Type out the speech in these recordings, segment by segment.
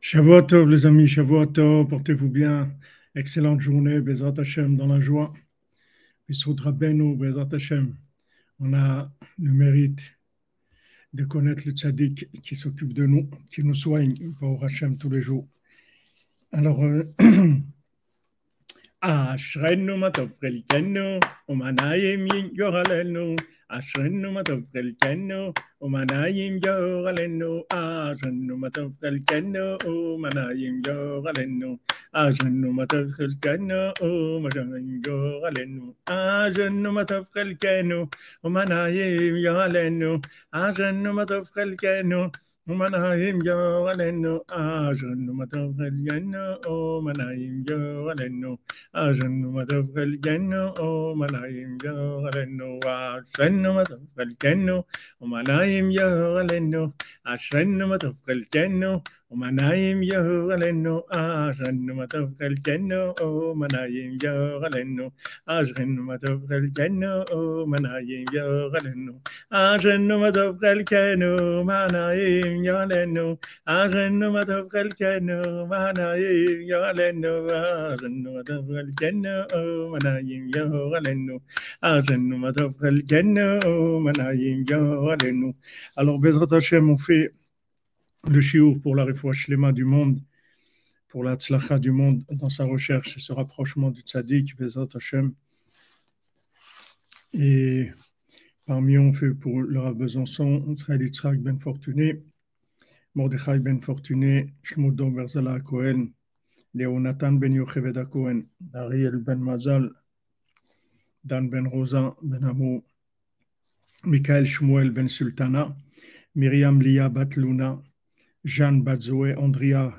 Shavuot les amis, Shavuot portez-vous bien. Excellente journée, Bezat Hashem, dans la joie. On a le mérite de connaître le tzaddik qui s'occupe de nous, qui nous soigne, pour Hachem, tous les jours. Alors, euh, אשרנו מה טוב חלקנו, ומנעים יור עלינו. אשרנו מה טוב חלקנו, ומנעים יור עלינו. אשרנו מה טוב חלקנו, ומנעים יור עלינו. אשרנו מה טוב חלקנו, ומנעים יור עלינו. אשרנו מה טוב חלקנו, ומנעים יור עלינו. אשרנו מה טוב חלקנו. Manaim yo alenu ajanu matavel yenu o manaim yo alenu ajanu matavel yenu o manaim yo alenu ajanu matavel yenu o manaim yo alenu ajanu matavel yenu Manaim yor alenu, no matov kelkenu, Oh manaim yor alenu, ajrenu matov kelkenu, Oh manaim yor alenu, ajrenu matov kelkenu, manaim yor alenu, ajrenu matov kelkenu, manaim yor alenu, ajrenu matov kelkenu, o manaim yor alenu, ajrenu matov kelkenu, Alors, Bezrat Hashem, on le chiour pour la Shlema du monde, pour la tzlacha du monde dans sa recherche et ce rapprochement du tzaddik, Bezat Hashem. Et parmi on fait pour le Rav Besançon, Israël Yitzhak Ben Fortuné, Mordechai Ben Fortuné, Shmuel Berzala Cohen, Leonatan Ben Yocheveda Cohen, Ariel Ben Mazal, Dan Ben Rosa Ben Amou, Michael Shmuel Ben Sultana, Myriam Lia Batluna, Jeanne, Batzoé, Andria,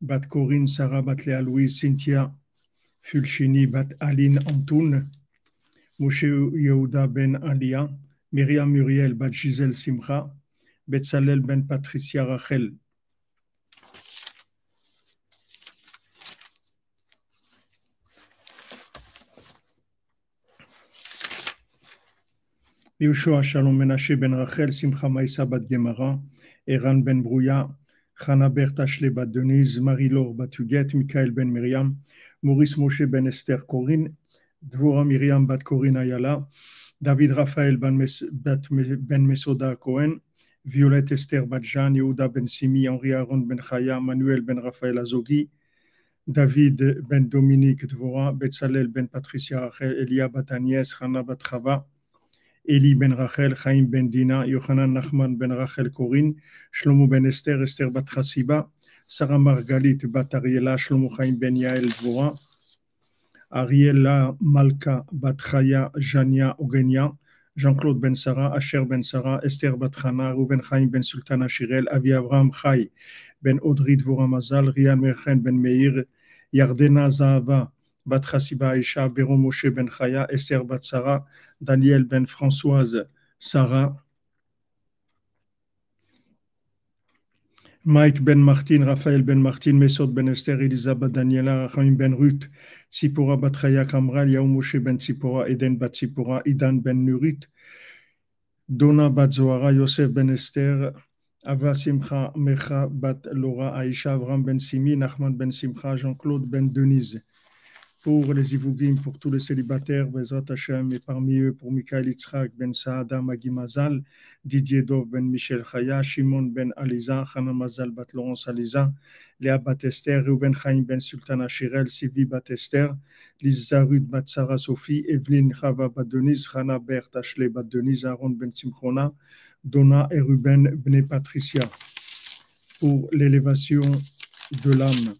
Bat Corinne, Sarah, Batlea, Louise, Cynthia, Fulchini, Bat Aline, Antoun, Moshe Yehuda ben Alia, Myriam Muriel, Bat Gisèle Simcha, Betzalel ben Patricia Rachel. Yoshua Shalom Menashe ben Rachel, Simcha Maïsa Bat Gemara, Eran Ben Brouya, Hannah Bertha Denise, Marie-Laure Batuget, Michael Ben Miriam, Maurice Moshe Ben Esther Corinne, Dvora Miriam Bat Corinne Ayala, David Raphaël Ben, Mes, Mesoda Cohen, Violette Esther Badjan, Yehuda Ben Simi, Henri Aaron Ben Chaya, Manuel Ben Raphaël Azogi, David Ben Dominique Dvora, Betzalel Ben Patricia Elia Bat Agnès, Hannah Eli ben Rachel, Chaim ben Dina, Yohanan Nachman ben Rachel Korin, Shlomo ben Esther, Esther bat Sarah Margalit bat Ariela, Shlomo Chaim ben Yael Dvora, Ariela Malka bat Chaya, Jania Ogenia, Jean-Claude ben Sarah, Asher ben Sarah, Esther bat Chana, Ruven Chaim ben Sultana Shirel, Avi Avram Chai ben Audrey Dvora Mazal, Rian Merchen ben Meir, Yardena Zahava, Bat Chassiba Aïcha, Moshe Ben Esther Bat Daniel Ben Françoise Sarah, Mike Ben Martin, Raphaël Ben Martin, Mesot Ben Esther, Elisabeth Daniela, Rahim Ben Ruth, sipora Batraya Chaya Kamral, Moshe Ben sipora Eden Bat Idan Ben Nurit, Donna Bat Yosef Ben Esther, Ava Simcha Mecha Bat Laura, Aisha, Avram Ben Simi, Nachman Ben Simcha, Jean-Claude Ben Denise pour les Ivougim, pour tous les célibataires, Bezrat et parmi eux pour Michael Itzrak, Ben Saada, Magimazal, Didier Dov, Ben Michel Chaya, Shimon Ben Aliza, Hanna Mazal, Bat Laurence Aliza, Léa Batester, Reuven Chaim Ben Sultan Achirel, Sylvie Batester, Lisa Zarud Bat Sarah Sophie, Evelyne Chava Bat Denise, Hana Bert Ashley Bat Aaron Ben Simchona, Donna et Ruben Bne Patricia, pour l'élévation de l'âme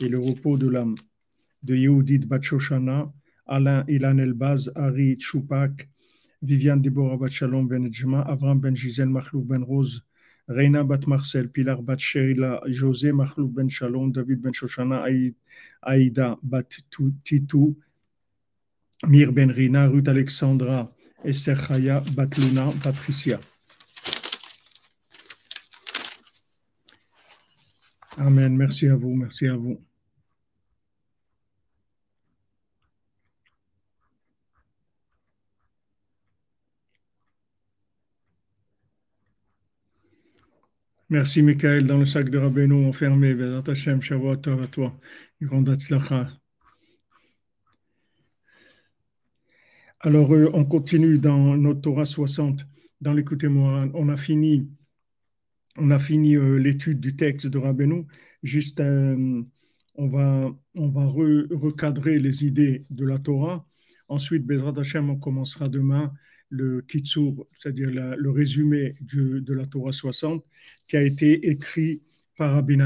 et le repos de l'âme de Yehudit Batchoshana, Alain Ilan Elbaz, Ari Chupak, Viviane Deborah Batchalom Benedjma, Avram Ben Gisèle Mahlouf Ben Rose, Reina Bat Marcel, Pilar Bat Sheila, José Mahlouf Ben Shalom, David Ben Shoshana, Aïda Bat Titu, Mir Ben Rina, Ruth Alexandra, Esther Chaya, Bat Luna, Patricia. Amen. Merci à vous. Merci à vous. Merci, Michael, dans le sac de Rabbeinu enfermé. Hashem, à toi. Grande Alors, euh, on continue dans notre Torah 60, dans l'écoute moi On a fini, on a fini euh, l'étude du texte de Rabbeinu. Juste, euh, on va, on va recadrer les idées de la Torah. Ensuite, Bezrat Hashem, on commencera demain le Kitsur, c'est-à-dire le résumé de la Torah 60, qui a été écrit par Rabbi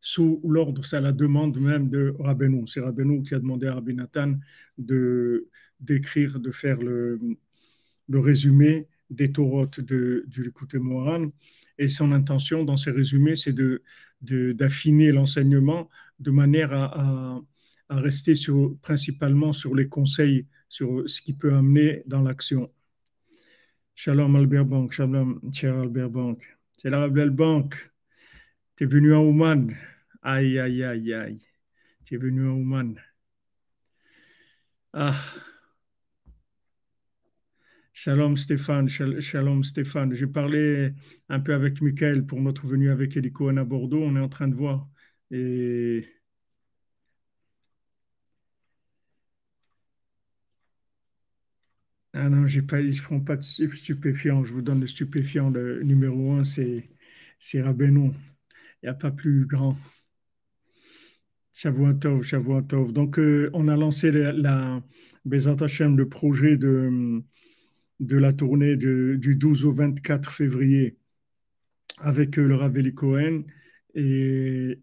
sous l'ordre, c'est à la demande même de Rabbeinu. C'est Rabbeinu qui a demandé à Rabbi de, d'écrire, de faire le, le résumé des Torahs de, du Likuté Et son intention dans ces résumés, c'est de, d'affiner l'enseignement de manière à, à, à rester sur, principalement sur les conseils, sur ce qui peut amener dans l'action. Shalom Albert Bank, Shalom cher Albert Bank. C'est la belle Bank. Tu es venu en Ouman. Aïe, aïe, aïe, aïe. Tu es venu en Ouman. Ah. Shalom Stéphane, shalom Stéphane. J'ai parlé un peu avec Michael pour notre venue avec Élico à Bordeaux. On est en train de voir. Et Ah non, pas, je ne prends pas de stupéfiant. Je vous donne le stupéfiant. Le numéro un, c'est, c'est Il n'y a pas plus grand. Shavuot Tov Donc, euh, on a lancé la, la le projet de, de la tournée du 12 au 24 février avec euh, le Raveli Cohen. Et,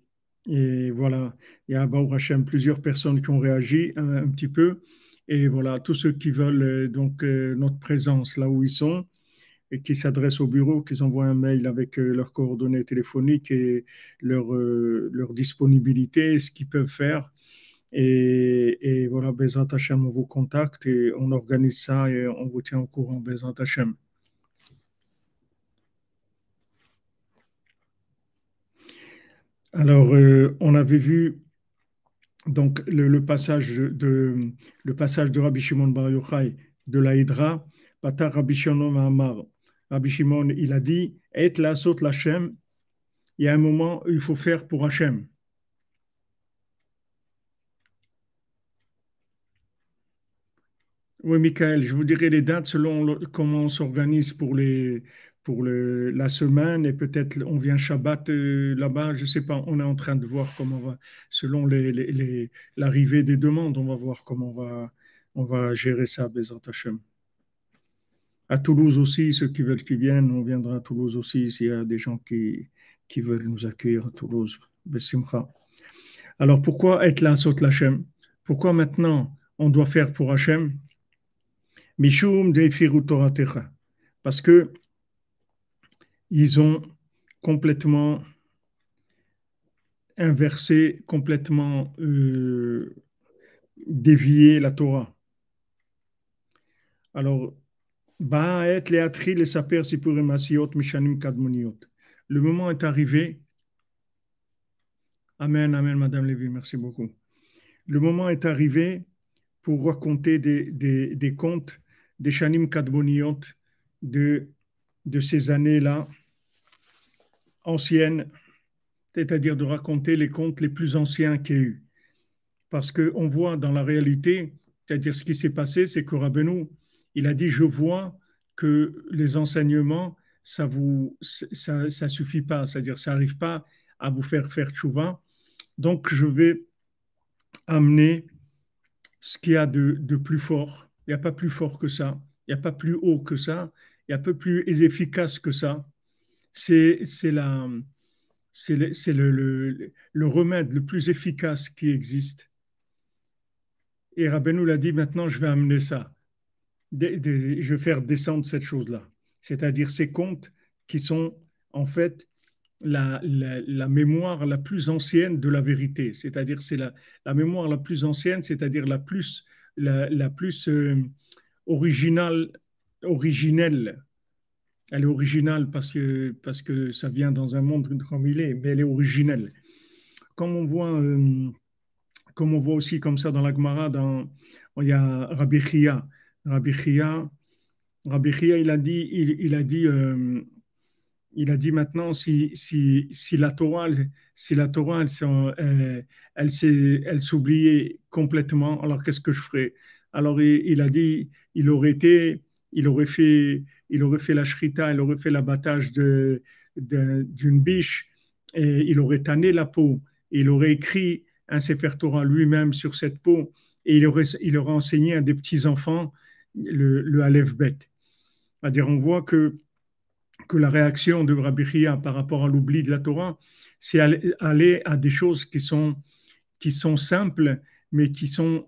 et voilà, il y a à Hashem plusieurs personnes qui ont réagi un petit peu. Et voilà, tous ceux qui veulent euh, donc euh, notre présence là où ils sont et qui s'adressent au bureau, qui envoient un mail avec euh, leurs coordonnées téléphoniques et leur, leur disponibilité, ce qu'ils peuvent faire. Et, voilà, Bezat Hachem, on vous contacte et on organise ça et on vous tient au courant, Bezat Hachem. Alors, on avait vu donc le, passage de, le passage de Rabbi Shimon Bar Yochai de la Hydra, Rabbi Shimon Amar. Rabbi Shimon, il a dit Et la saute l'Hachem. Il y a un moment, il faut faire pour Hachem. Oui, Michael, je vous dirai les dates selon comment on s'organise pour les, pour la semaine et peut-être on vient Shabbat euh, là-bas, je ne sais pas, on est en train de voir comment on va, selon l'arrivée les, des demandes, on va voir comment on va, on va gérer ça, Bezrat Hashem. À Toulouse aussi, ceux qui veulent qu'ils viennent, on viendra à Toulouse aussi s'il y a des gens qui, qui veulent nous accueillir à Toulouse. Alors pourquoi être là, saute Hachem Pourquoi maintenant on doit faire pour Hachem Mishum Parce que ils ont complètement inversé, complètement euh, dévié la Torah. Alors, le moment est arrivé. Amen, amen, Madame Lévy, merci beaucoup. Le moment est arrivé pour raconter des, des, des contes des Shanim Kadmoniot de de ces années-là anciennes, c'est-à-dire de raconter les contes les plus anciens qu'il y a eu. Parce qu'on voit dans la réalité, c'est-à-dire ce qui s'est passé, c'est que Rabbeinu, il a dit, je vois que les enseignements, ça vous, ça, suffit pas, c'est-à-dire ça n'arrive pas à vous faire faire tchouva. Donc je vais amener ce qu'il y a de, de plus fort. Il n'y a pas plus fort que ça. Il n'y a pas plus haut que ça est un peu plus efficace que ça. C'est la, c'est le, le, remède le plus efficace qui existe. Et Rabbeinu l'a dit, maintenant je vais amener ça. je vais faire descendre cette chose-là. C'est-à-dire ces contes qui sont en fait la, la, la, mémoire la plus ancienne de la vérité. C'est-à-dire c'est la, la, mémoire la plus ancienne, c'est-à-dire la plus, la, plus euh, originale originelle. Elle est originale parce que, parce que ça vient dans un monde comme il est, mais elle est originelle. Comme on voit, euh, comme on voit aussi comme ça dans la Gemara, dans, il y a Rabbi Chia. Rabbi Chia, il a dit, il, a dit, euh, il a dit maintenant si, si, si la Torah, si la elle, euh, elle, elle s'oubliait complètement, alors qu'est-ce que je ferais Alors il, a dit, il aurait été il aurait fait, il la shrita, il aurait fait l'abattage d'une biche, et il aurait tanné la peau, il aurait écrit un Sefer Torah lui-même sur cette peau, et il aurait, enseigné à des petits-enfants le, le Aleph Bet. dire on voit que, la réaction de Rabbi par rapport à l'oubli de la Torah, c'est aller, à des choses qui sont, simples, mais qui sont,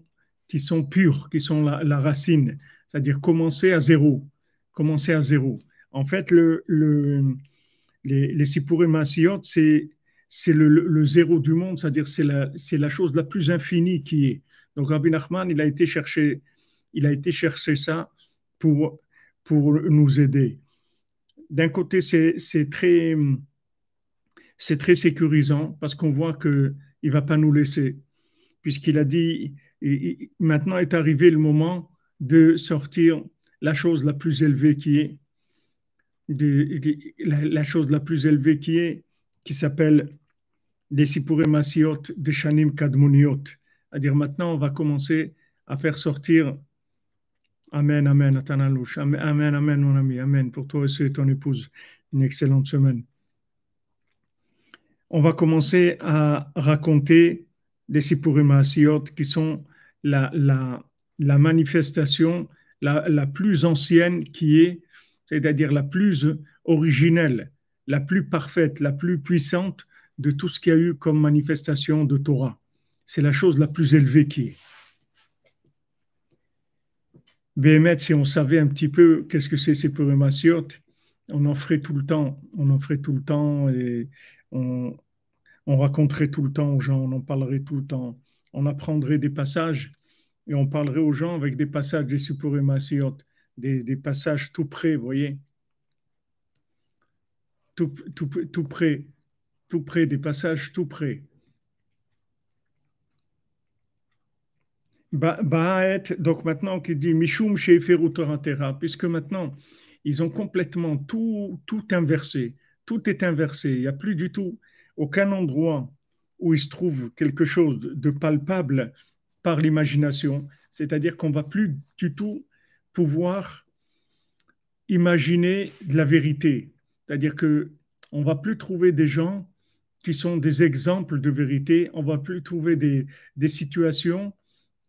pures, qui sont la racine c'est-à-dire commencer à zéro, commencer à zéro. En fait, le, le les, les c'est c'est le, zéro du monde, c'est-à-dire c'est la, la, chose la plus infinie qui est. Donc Rabbi Nachman, il a été chercher, il a été chercher ça pour, pour nous aider. D'un côté, c'est très, c'est très sécurisant parce qu'on voit qu'il ne va pas nous laisser, puisqu'il a dit, maintenant est arrivé le moment de sortir la chose la plus élevée qui est, de, la, chose la plus élevée qui est, qui s'appelle les Sipurim de Shanim Kadmoniot. C'est-à-dire maintenant, on va commencer à faire sortir Amen, Amen, Atanalouch. Amen, Amen, mon ami. Amen. Pour toi aussi et ton épouse, une excellente semaine. On va commencer à raconter les sipurimasiot qui sont la, la manifestation la, plus ancienne qui est, c'est-à-dire la plus originelle, la plus parfaite, la plus puissante de tout ce qu'il y a eu comme manifestation de Torah. C'est la chose la plus élevée qui est. Béhémet, si on savait un petit peu qu'est-ce que c'est ces purimasiot, on en ferait tout le temps, on en ferait tout le temps et on, on raconterait tout le temps aux gens, on en parlerait tout le temps, on apprendrait des passages et on parlerait aux gens avec des passages des des, passages tout près, vous voyez tout, près, tout près, des passages tout près. donc maintenant qui dit Mishum puisque maintenant ils ont complètement tout, tout inversé, tout est inversé, il n'y a plus du tout aucun endroit où il se trouve quelque chose de palpable par l'imagination. C'est-à-dire qu'on va plus du tout pouvoir imaginer de la vérité. C'est-à-dire que on va plus trouver des gens qui sont des exemples de vérité. On va plus trouver des, situations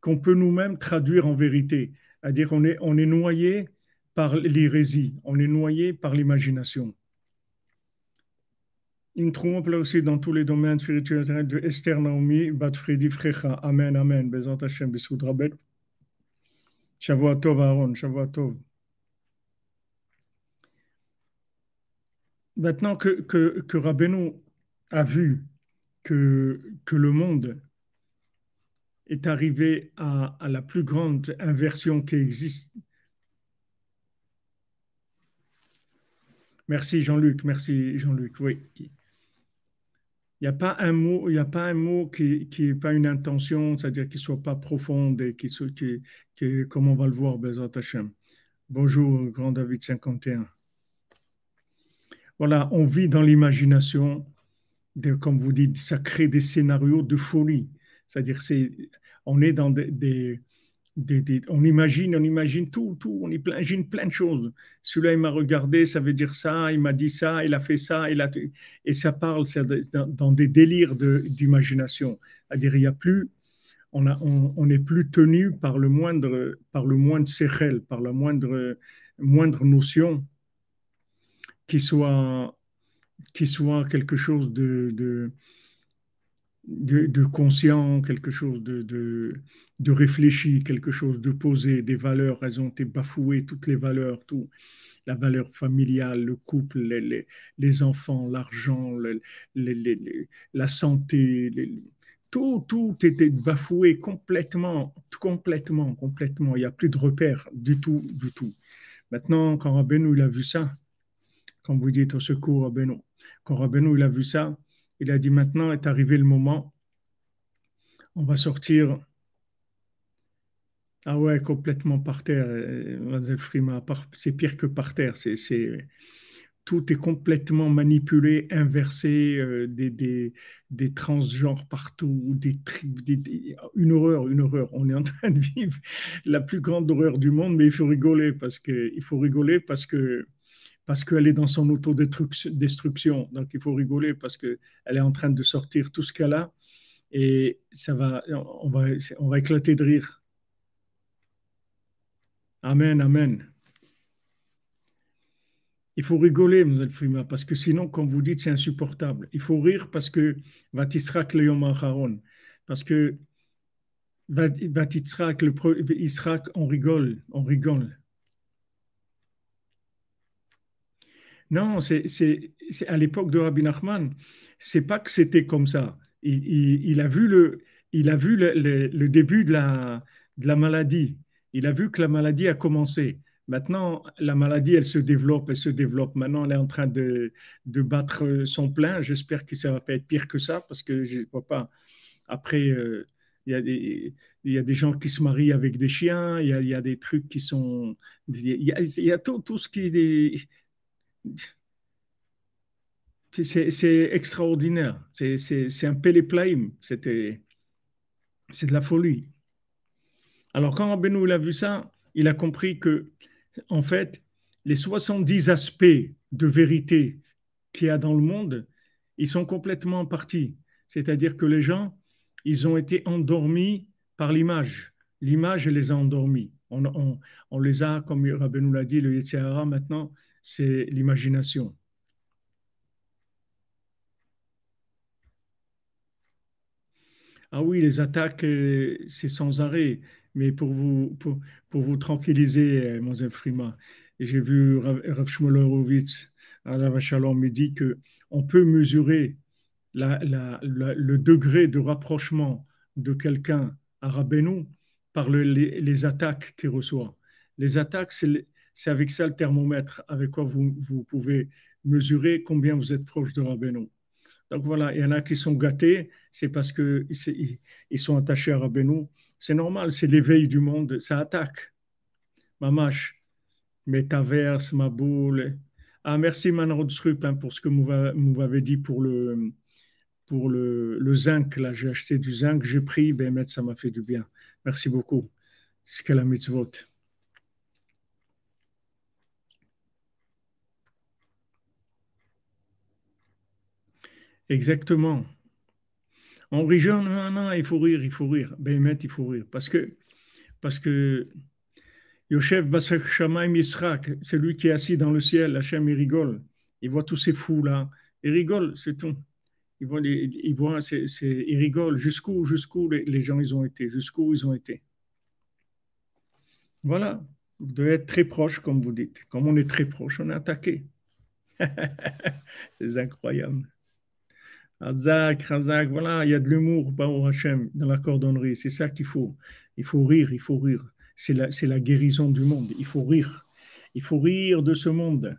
qu'on peut nous-mêmes traduire en vérité. C'est-à-dire on est, on est noyé par l'hérésie, on est noyé par l'imagination une trompe là aussi dans tous les domaines spirituels de Esther Naomi, Bat Freddy Frecha. Amen, Amen. Bezant Hashem, Besoud Rabbe, Shavua Tov, Aaron, Shavua Tov. Maintenant que, que, que Rabbeinu a vu que, que le monde est arrivé à, à la plus grande inversion qui existe, Merci Jean-Luc, merci Jean-Luc. Oui, il n'y a pas un mot, il a pas un mot qui n'ait pas une intention, c'est-à-dire qui soit pas profonde et qui, qui, qui, comme on va le voir, Bezat Hashem. Bonjour, grand David 51. Voilà, on vit dans l'imagination, comme vous dites, ça crée des scénarios de folie. C'est-à-dire, c'est, on est dans des, on imagine, on imagine tout, tout, on imagine plein de choses. Celui-là, il m'a regardé, ça veut dire ça, il m'a dit ça, il a fait ça, et ça parle dans, des délires d'imagination. De, C'est-à-dire, il y a plus, on n'est plus tenu par le moindre, par le moindre séchel, par la moindre, moindre notion qui soit, qui soit quelque chose de de, conscient, quelque chose de, de, de, réfléchi, quelque chose de posé, des valeurs, elles ont été bafouées, toutes les valeurs, tout. La valeur familiale, le couple, les, enfants, l'argent, la santé, tout, tout était bafoué complètement, complètement, complètement. Il n'y a plus de repères du tout, du tout. Maintenant, quand Rabbeinu il a vu ça, quand vous dites au secours Rabbeinu, quand Rabbeinu il a vu ça, il a dit maintenant est arrivé le moment. On va sortir. Ah ouais, complètement par terre, Mademoiselle euh, Frima. C'est pire que par terre. C'est, tout est complètement manipulé, inversé, euh, des, des, des, transgenres partout, des, une horreur, une horreur. On est en train de vivre la plus grande horreur du monde, mais il faut rigoler parce que, il faut rigoler parce que parce qu'elle est dans son auto-destruction, Donc il faut rigoler parce qu'elle est en train de sortir tout ce qu'elle a et ça va, on, va, on va éclater de rire. Amen, amen. Il faut rigoler, Mme Frima, parce que sinon, comme vous dites, c'est insupportable. Il faut rire parce que Vatisrak le Yom parce que Vatisrak, le Israq, on rigole, on rigole. Non, c'est à l'époque de Rabbi Nachman. C'est pas que c'était comme ça. Il, a vu le, il a vu le, début de la, de la maladie. Il a vu que la maladie a commencé. Maintenant, la maladie, elle se développe, elle se développe. Maintenant, elle est en train de, battre son plein. J'espère que ça ne va pas être pire que ça, parce que je ne vois pas. Après, euh, il y, a des gens qui se marient avec des chiens, il y, a, des trucs qui sont. Il y a, tout, tout, ce qui est c'est extraordinaire. C'est un péléplaïm, c'est de la folie. Alors quand Rabbeinu a vu ça, il a compris que en fait, les 70 aspects de vérité qu'il y a dans le monde, ils sont complètement partis. C'est-à-dire que les gens, ils ont été endormis par l'image. L'image les a endormis. On, les a, comme Rabbeinu l'a dit, le Yetzirah maintenant, c'est l'imagination. Ah oui, les attaques, euh, c'est sans arrêt. Mais pour vous, pour, vous tranquilliser, euh, monsieur Frima, j'ai vu Rav Horowitz à la Shalom, me dit on peut mesurer le degré de rapprochement de quelqu'un à Rabbeinu par les, les, attaques qu'il reçoit. Les attaques, c'est c'est avec ça le thermomètre avec quoi vous, pouvez mesurer combien vous êtes proche de Rabbeinu. Donc voilà, il y en a qui sont gâtés, c'est parce qu'ils ils sont attachés à Rabbeinu. C'est normal, c'est l'éveil du monde, ça attaque. Ma mes métaverse, ma boule. Ah, merci Manon hein, pour ce que vous m'avez dit pour le, pour le, zinc. Là, j'ai acheté du zinc, j'ai pris, ben, ça m'a fait du bien. Merci beaucoup. C'est qu'elle a mitzvot. Exactement. On rigole, non, il faut rire, il faut rire. maintenant, il faut rire. Parce que, parce que Yoshev Basek Shamaim c'est lui qui est assis dans le ciel, Hachem, il rigole. Il voit tous ces fous-là. Il rigole, c'est tout. Il voit, rigole jusqu'où les, gens ils ont été, jusqu'où ils ont été. Voilà. Vous devez être très proche, comme vous dites. Comme on est très proche, on est attaqué. c'est incroyable. Azak, Razak, voilà, il y a de l'humour, au Hachem, dans la cordonnerie, c'est ça qu'il faut. Il faut rire, il faut rire. C'est la, guérison du monde, il faut rire. Il faut rire de ce monde.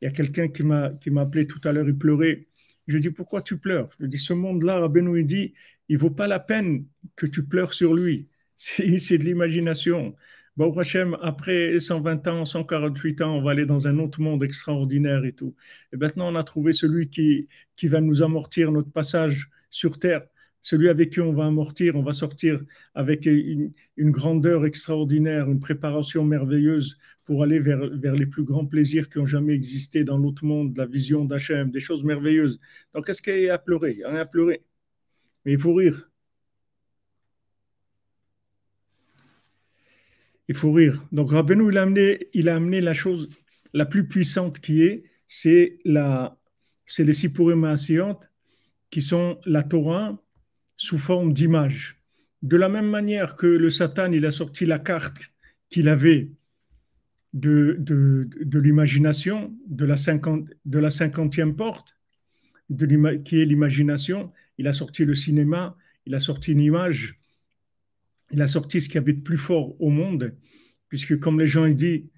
Il y a quelqu'un qui m'a appelé tout à l'heure, il pleurait. Je lui dis, pourquoi tu pleures Je dis, ce monde-là, Rabbeinu, il dit, il vaut pas la peine que tu pleures sur lui. C'est de l'imagination. Bon, Hachem, après 120 ans, 148 ans, on va aller dans un autre monde extraordinaire et tout. Et maintenant, on a trouvé celui qui, va nous amortir notre passage sur Terre, celui avec qui on va amortir, on va sortir avec une, grandeur extraordinaire, une préparation merveilleuse pour aller vers, vers les plus grands plaisirs qui ont jamais existé dans l'autre monde, la vision d'Hachem, des choses merveilleuses. Donc, qu'est-ce qu'il y a à pleurer Il y a rien à pleurer. Mais il faut rire. Il faut rire. Donc Rabbeinu, il a amené, il a amené la chose la plus puissante qui est, c'est la, c'est les Sipurim qui sont la Torah sous forme d'image. De la même manière que le Satan, il a sorti la carte qu'il avait de, de, l'imagination, de la, 50, de la 50 porte, de qui est l'imagination, il a sorti le cinéma, il a sorti une image il a sorti ce qui habite plus fort au monde, puisque comme les gens ont dit,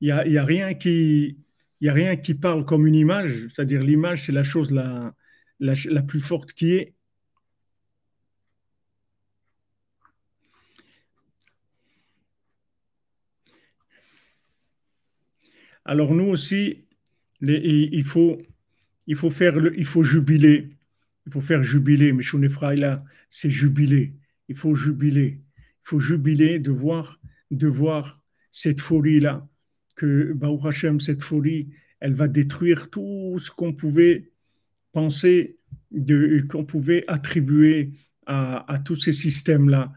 il n'y a, y a, rien qui, a rien qui parle comme une image, c'est-à-dire l'image, c'est la chose la, plus forte qui est. Alors nous aussi, il, faut, il, faut faire le, il faut jubiler. Il faut faire jubiler. Mais Shunefraïla c'est jubiler. Il faut jubiler faut jubiler de voir, de voir cette folie-là, que Baou Hashem, cette folie, elle va détruire tout ce qu'on pouvait penser, qu'on pouvait attribuer à tous ces systèmes-là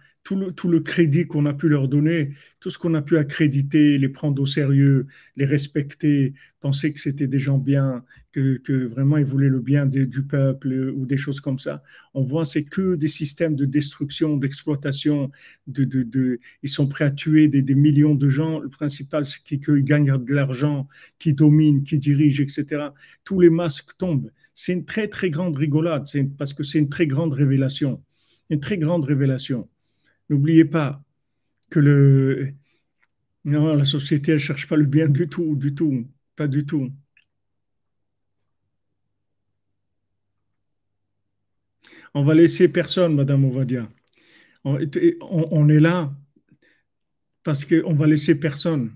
tout le, crédit qu'on a pu leur donner, tout ce qu'on a pu accréditer, les prendre au sérieux, les respecter, penser que c'était des gens bien, que, vraiment ils voulaient le bien du peuple ou des choses comme ça. On voit, c'est que des systèmes de destruction, d'exploitation, de, ils sont prêts à tuer des, millions de gens. Le principal, c'est qu'ils gagnent de l'argent, qui dominent, qui dirigent, etc. Tous les masques tombent. C'est une très, très grande rigolade, parce que c'est une très grande révélation. Une très grande révélation. N'oubliez pas que le... la société ne cherche pas le bien du tout, du tout, pas du tout. On va laisser personne, Madame Ovadia. On, est là parce qu'on va laisser personne.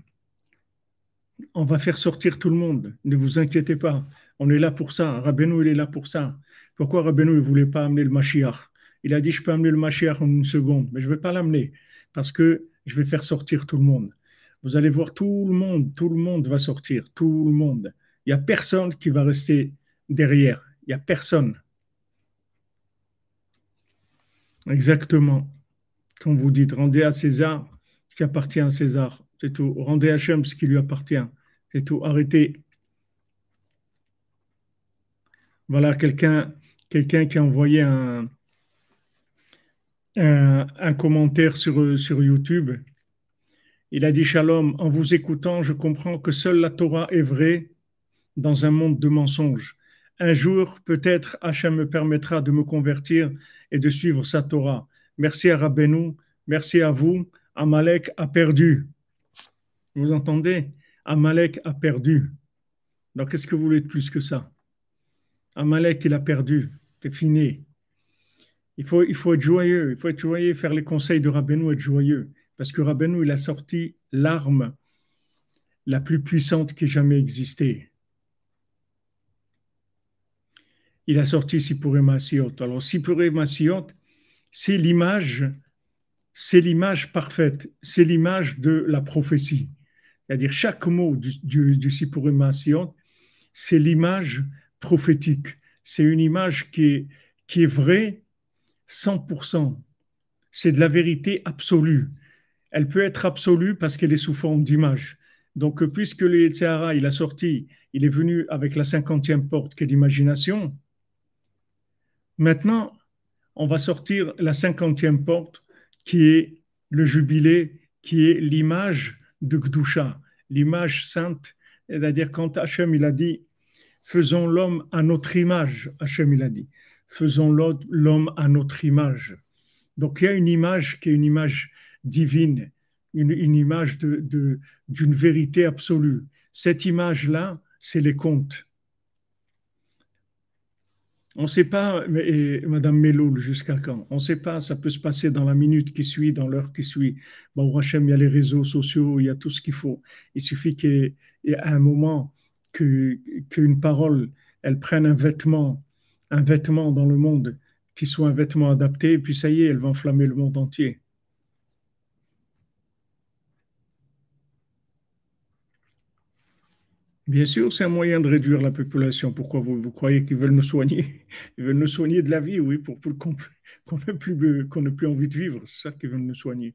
On va faire sortir tout le monde. Ne vous inquiétez pas. On est là pour ça. Rabbeinu, il est là pour ça. Pourquoi Rabbeinu ne voulait pas amener le Mashiach il a dit, je peux amener le Mashiach en une seconde, mais je ne vais pas l'amener parce que je vais faire sortir tout le monde. Vous allez voir tout le monde, tout le monde va sortir, tout le monde. Il n'y a personne qui va rester derrière. Il n'y a personne. Exactement. Quand vous dites rendez à César ce qui appartient à César, c'est tout. Rendez à Shem ce qui lui appartient, c'est tout. Arrêtez. Voilà quelqu'un quelqu'un qui a envoyé un, un, commentaire sur, sur YouTube. Il a dit Shalom, en vous écoutant, je comprends que seule la Torah est vraie dans un monde de mensonges. Un jour, peut-être, Hachem me permettra de me convertir et de suivre sa Torah. Merci à Rabbeinu, merci à vous. Amalek a perdu. Vous entendez Amalek a perdu. Donc, qu'est-ce que vous voulez de plus que ça Amalek, il a perdu. C'est fini. Il faut, il faut être joyeux, il faut être joyeux, faire les conseils de Rabbeinu, être joyeux. Parce que Rabbeinu, il a sorti l'arme la plus puissante qui ait jamais existé. Il a sorti Sipuré Massiot. Alors, Sipuré Massiot, c'est l'image, c'est l'image parfaite, c'est l'image de la prophétie. C'est-à-dire, chaque mot du, du, du Sipuré c'est l'image prophétique. C'est une image qui qui est vraie 100%. C'est de la vérité absolue. Elle peut être absolue parce qu'elle est sous forme d'image. Donc, puisque le Yetzihara, il a sorti, il est venu avec la cinquantième porte qui est l'imagination, maintenant, on va sortir la cinquantième porte qui est le jubilé, qui est l'image de Gdusha, l'image sainte. C'est-à-dire quand Hachem, il a dit, faisons l'homme à notre image, Hachem, il a dit faisons l'homme à notre image. Donc il y a une image qui est une image divine, une, image d'une vérité absolue. Cette image-là, c'est les contes. On ne sait pas, et Madame Meloul, jusqu'à quand On ne sait pas, ça peut se passer dans la minute qui suit, dans l'heure qui suit. Bah, au il y a les réseaux sociaux, il y a tout ce qu'il faut. Il suffit qu'à un moment, qu'une parole, elle prenne un vêtement, un vêtement dans le monde qui soit un vêtement adapté, et puis ça y est, elle va enflammer le monde entier. Bien sûr, c'est un moyen de réduire la population. Pourquoi vous, croyez qu'ils veulent nous soigner Ils veulent nous soigner de la vie, oui, pour, pour qu'on n'ait plus envie de vivre. C'est ça qu'ils veulent nous soigner.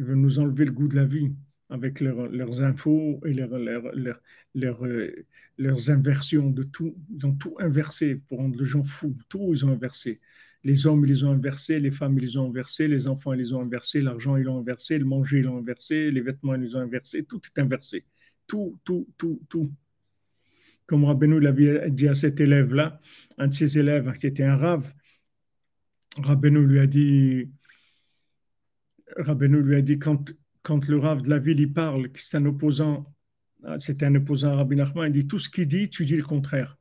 Ils veulent nous enlever le goût de la vie avec leurs infos et leur, euh, leurs inversions de tout. Ils ont tout inversé pour rendre les gens fous. Tout, ils ont inversé. Les hommes, ils les ont inversés, les femmes, ils les ont inversés, les enfants, ils les ont inversés, l'argent, ils l'ont inversé, le manger, ils l'ont inversé, les vêtements, ils les ont inversés, tout est inversé. Tout, tout, tout, tout. Comme Rabbeinu l'avait dit à cet élève-là, un de ses élèves qui était un rave, Rabbeinu lui a dit, Rabbeinu lui a dit, quand, quand le Rav de la ville il parle, c'est un opposant, euh, c'était un opposant à Rabbi Nachman, il dit tout ce qu'il dit, tu dis le contraire.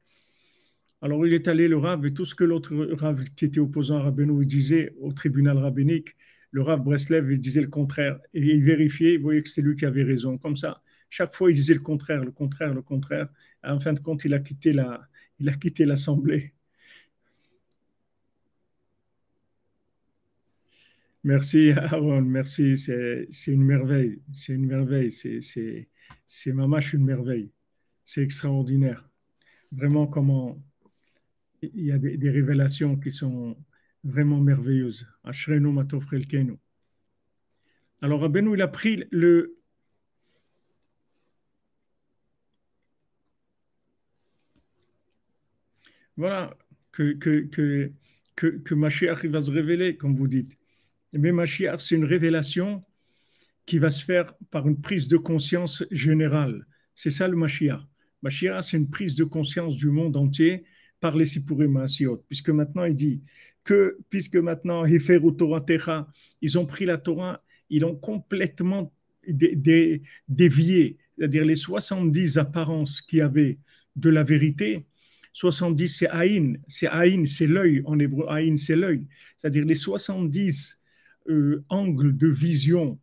Alors il est allé le Rav et tout ce que l'autre Rav qui était opposant à Nachman disait au tribunal rabbinique, le Rav Breslev il disait le contraire et il vérifiait, il voyait que c'est lui qui avait raison. Comme ça, chaque fois il disait le contraire, le contraire, le contraire. En fin de compte, il a quitté la, il a quitté l'assemblée. Merci Aaron, merci, c'est une merveille, c'est une merveille, c'est ma mâche une merveille, c'est extraordinaire. Vraiment comment il y a des, révélations qui sont vraiment merveilleuses. Alors Rabbeinu, il a pris le... Voilà, que, que, que, que, que va se révéler, comme vous dites. Mais Mashiach, c'est une révélation qui va se faire par une prise de conscience générale. C'est ça le Mashiach. Mashiach, c'est une prise de conscience du monde entier par les Sipurim Asiot, puisque maintenant il dit que, puisque maintenant ils ont pris la Torah, ils ont complètement dévié, c'est-à-dire les 70 apparences qu'il y avait de la vérité, 70 c'est Aïn, c'est Aïn, c'est l'œil, en hébreu Aïn c'est l'œil, c'est-à-dire les 70 euh, angle de vision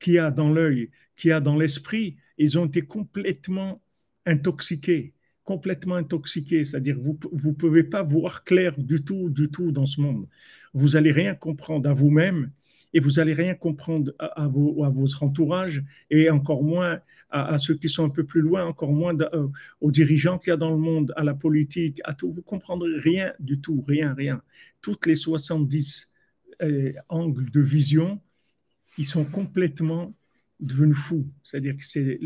qu'il y a dans l'œil, qu'il y a dans l'esprit, ils ont été complètement intoxiqués, complètement intoxiqués. C'est-à-dire, vous ne pouvez pas voir clair du tout, du tout dans ce monde. Vous allez rien comprendre à vous-même et vous allez rien comprendre à, vos, à entourages et encore moins à, ceux qui sont un peu plus loin, encore moins euh, aux dirigeants qu'il y a dans le monde, à la politique, à tout. Vous comprendrez rien du tout, rien, rien. Toutes les 70 angle de vision, ils sont complètement devenus fous. C'est-à-dire que c'est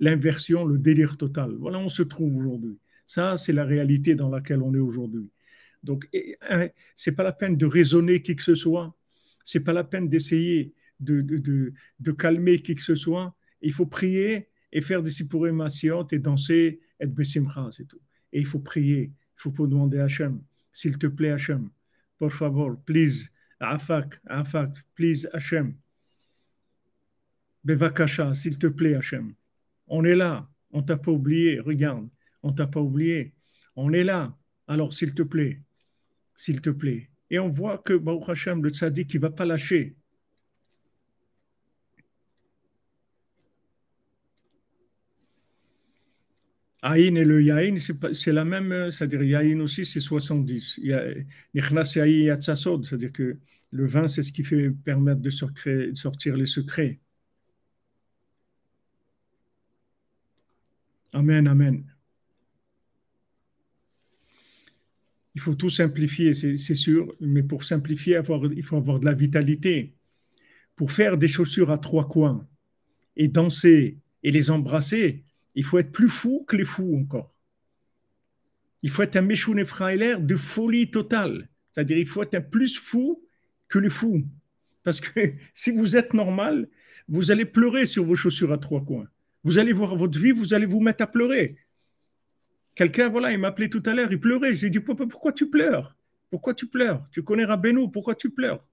l'inversion, le délire total. Voilà, où on se trouve aujourd'hui. Ça, c'est la réalité dans laquelle on est aujourd'hui. Donc, c'est pas la peine de raisonner qui que ce soit. C'est pas la peine d'essayer de, de, de, calmer qui que ce soit. Il faut prier et faire des sipuré et danser, et besimcha, c'est tout. Et il faut prier. Il faut demander à Hachem, s'il te plaît, Hachem, pour favor, please, Afak, Afak, please Hachem. Bevakasha, s'il te plaît Hachem. On est là, on t'a pas oublié, regarde, on t'a pas oublié. On est là, alors s'il te plaît, s'il te plaît. Et on voit que Baruch Hachem, le tzaddik, il va pas lâcher. Aïn et le Yaïn, c'est la même, euh, c'est-à-dire Yaïn aussi, c'est 70. Yatsasod, c'est-à-dire que le vin, c'est ce qui fait permettre de, sortir, sortir les secrets. Amen, amen. Il faut tout simplifier, c'est sûr, mais pour simplifier, avoir, il faut avoir de la vitalité. Pour faire des chaussures à trois coins et danser et les embrasser, il faut être plus fou que les fous encore. Il faut être un et l'air de folie totale. C'est-à-dire, il faut être plus fou que les fous. Parce que si vous êtes normal, vous allez pleurer sur vos chaussures à trois coins. Vous allez voir votre vie, vous allez vous mettre à pleurer. Quelqu'un, voilà, il m'appelait tout à l'heure, il pleurait. J'ai dit, pourquoi tu pleures Pourquoi tu pleures Tu connais Rabbeinu, pourquoi tu pleures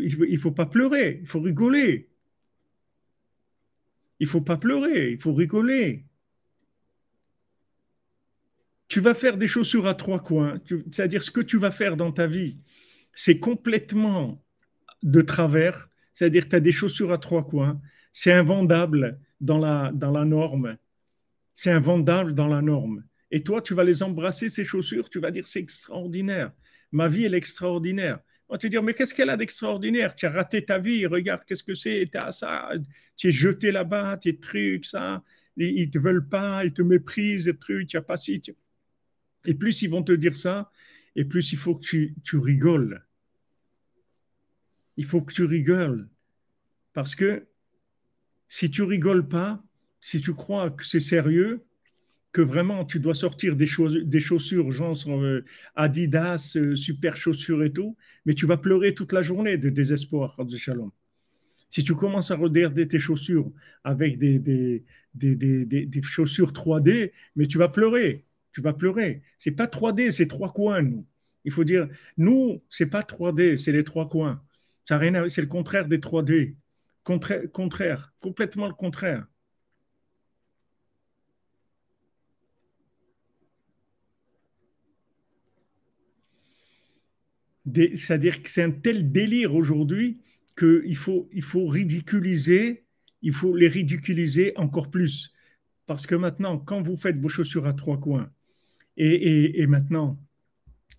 Il ne faut pas pleurer, il faut rigoler. Il faut pas pleurer, il faut rigoler. Tu vas faire des chaussures à trois coins, c'est-à-dire ce que tu vas faire dans ta vie, c'est complètement de travers, c'est-à-dire tu as des chaussures à trois coins, c'est invendable dans la, dans la norme. C'est invendable dans la norme. Et toi, tu vas les embrasser, ces chaussures, tu vas dire c'est extraordinaire. Ma vie, est extraordinaire. On va te dire, oh, mais qu'est-ce qu'elle a d'extraordinaire Tu as raté ta vie, regarde, qu'est-ce que c'est Tu ça, tu es jeté là-bas, tes truc, ça, ils ne te veulent pas, ils te méprisent, tes trucs, tu n'as pas si. Et plus ils vont te dire ça, et plus il faut que tu, tu rigoles. Il faut que tu rigoles. Parce que si tu rigoles pas, si tu crois que c'est sérieux, que vraiment tu dois sortir des, chaussures, genre euh, Adidas, euh, super chaussures et tout, mais tu vas pleurer toute la journée de désespoir, Shalom. Si tu commences à regarder tes chaussures avec des, des, chaussures 3D, mais tu vas pleurer, tu vas pleurer. C'est pas 3D, c'est trois coins, Il faut dire, nous, c'est pas 3D, c'est les trois coins. C'est le contraire des 3D. Contraire, contraire, complètement le contraire. C'est-à-dire que c'est un tel délire aujourd'hui qu'il faut, il faut ridiculiser, il faut les ridiculiser encore plus. Parce que maintenant, quand vous faites vos chaussures à trois coins, et, et, maintenant,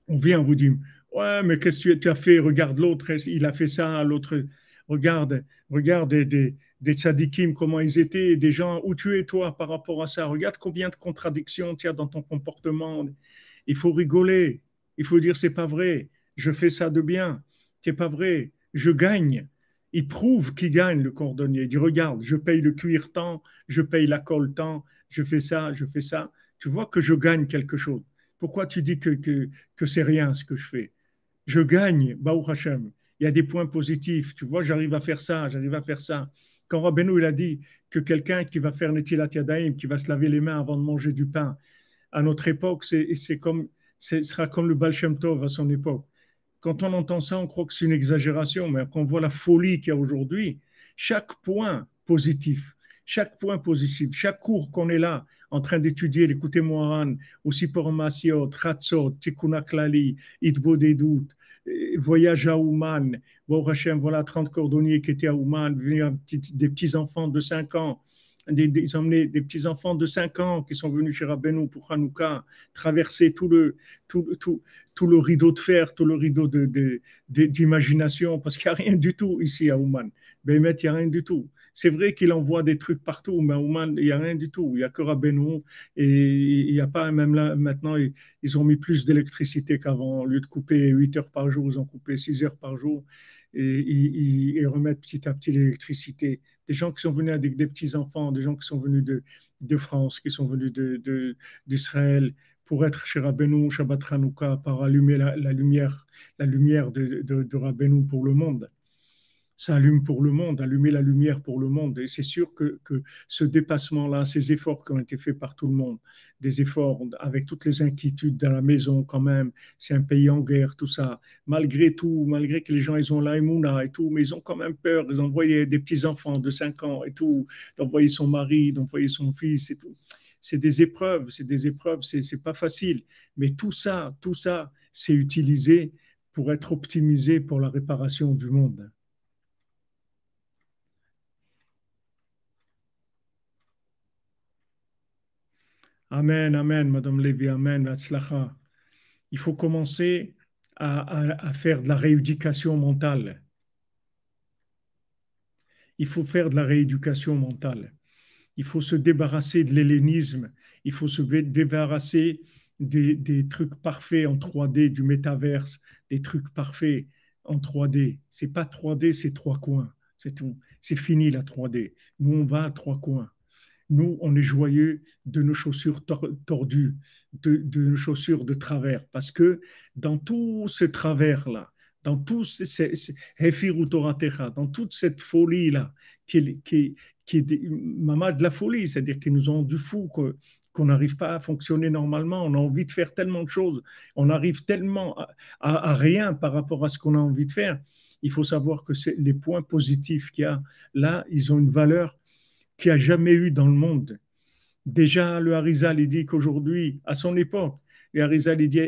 on vient, vous dit, ouais, mais qu'est-ce que tu as fait Regarde l'autre, il a fait ça, l'autre, regarde, regarde des, des, comment ils étaient, des gens, où tu es toi par rapport à ça Regarde combien de contradictions tu as dans ton comportement. Il faut rigoler, il faut dire, c'est pas vrai je fais ça de bien. C'est pas vrai. Je gagne. Il prouve qu'il gagne le cordonnier. Il dit Regarde, je paye le cuir tant, je paye la colle tant, je fais ça, je fais ça. Tu vois que je gagne quelque chose. Pourquoi tu dis que, que, que c'est rien ce que je fais Je gagne, Baou Hashem. Il y a des points positifs. Tu vois, j'arrive à faire ça, j'arrive à faire ça. Quand Rabbeinu, il a dit que quelqu'un qui va faire Netilat Yadaim, qui va se laver les mains avant de manger du pain, à notre époque, c'est comme, ce sera comme le Baal Tov à son époque. Quand on entend ça, on croit que c'est une exagération, mais quand on voit la folie qu'il y a aujourd'hui, chaque point positif, chaque point positif, chaque cours qu'on est là en train d'étudier, l'écouter Moran, aussi pour Masiot, Itbo Tikunaklali, Dedout, euh, voyage à Ouman, voilà 30 cordonniers qui étaient à Ouman, des petits enfants de 5 ans, ils ont amené des petits-enfants de 5 ans qui sont venus chez Rabbeinu pour Hanouka, traverser tout le, tout, tout, tout, le rideau de fer, tout le rideau d'imagination, de, parce qu'il n'y a rien du tout ici à Ouman. Mais il n'y a rien du tout. C'est vrai qu'il envoie des trucs partout, mais à Ouman, il n'y a rien du tout. Il n'y a que Rabbeinu, et il n'y a pas, même là, maintenant, ils, ont mis plus d'électricité qu'avant. Au lieu de couper 8 heures par jour, ils ont coupé 6 heures par jour, et ils remettent petit à petit l'électricité des gens qui sont venus avec des petits-enfants, des gens qui sont venus de, France, qui sont venus d'Israël, de, pour être chez Rabbeinu, Shabbat Hanouka, pour allumer la, lumière, la lumière de, de, de Rabbeinu pour le monde ça allume pour le monde, allumer la lumière pour le monde. Et c'est sûr que, ce dépassement-là, ces efforts qui ont été faits par tout le monde, des efforts avec toutes les inquiétudes dans la maison quand même, c'est un pays en guerre, tout ça, malgré tout, malgré que les gens, ils ont l'aïmouna et tout, mais ils ont quand même peur, ils ont envoyé des petits-enfants de 5 ans et tout, d'envoyer son mari, d'envoyer son fils et tout. C'est des épreuves, c'est des épreuves, c'est pas facile. Mais tout ça, tout ça, c'est utilisé pour être optimisé pour la réparation du monde. Amen, Amen, Madame Lévy, Amen, Atzlacha. Il faut commencer à, faire de la rééducation mentale. Il faut faire de la rééducation mentale. Il faut se débarrasser de l'hellénisme. Il faut se débarrasser des, trucs parfaits en 3D, du métaverse, des trucs parfaits en 3D. C'est pas 3D, c'est trois coins. C'est tout. C'est fini la 3D. Nous, on va à trois coins. Nous, on est joyeux de nos chaussures tordues, de, nos chaussures de travers, parce que dans tous ces travers-là, dans tout ces, dans toute cette folie-là, qui, qui, est maman de la folie, c'est-à-dire qu'ils nous ont du fou, qu'on n'arrive pas à fonctionner normalement, on a envie de faire tellement de choses, on arrive tellement à, rien par rapport à ce qu'on a envie de faire. Il faut savoir que les points positifs qu'il y a là, ils ont une valeur qui a jamais eu dans le monde. Déjà, le Harizal, il dit qu'aujourd'hui, à son époque, le Harizal, il dit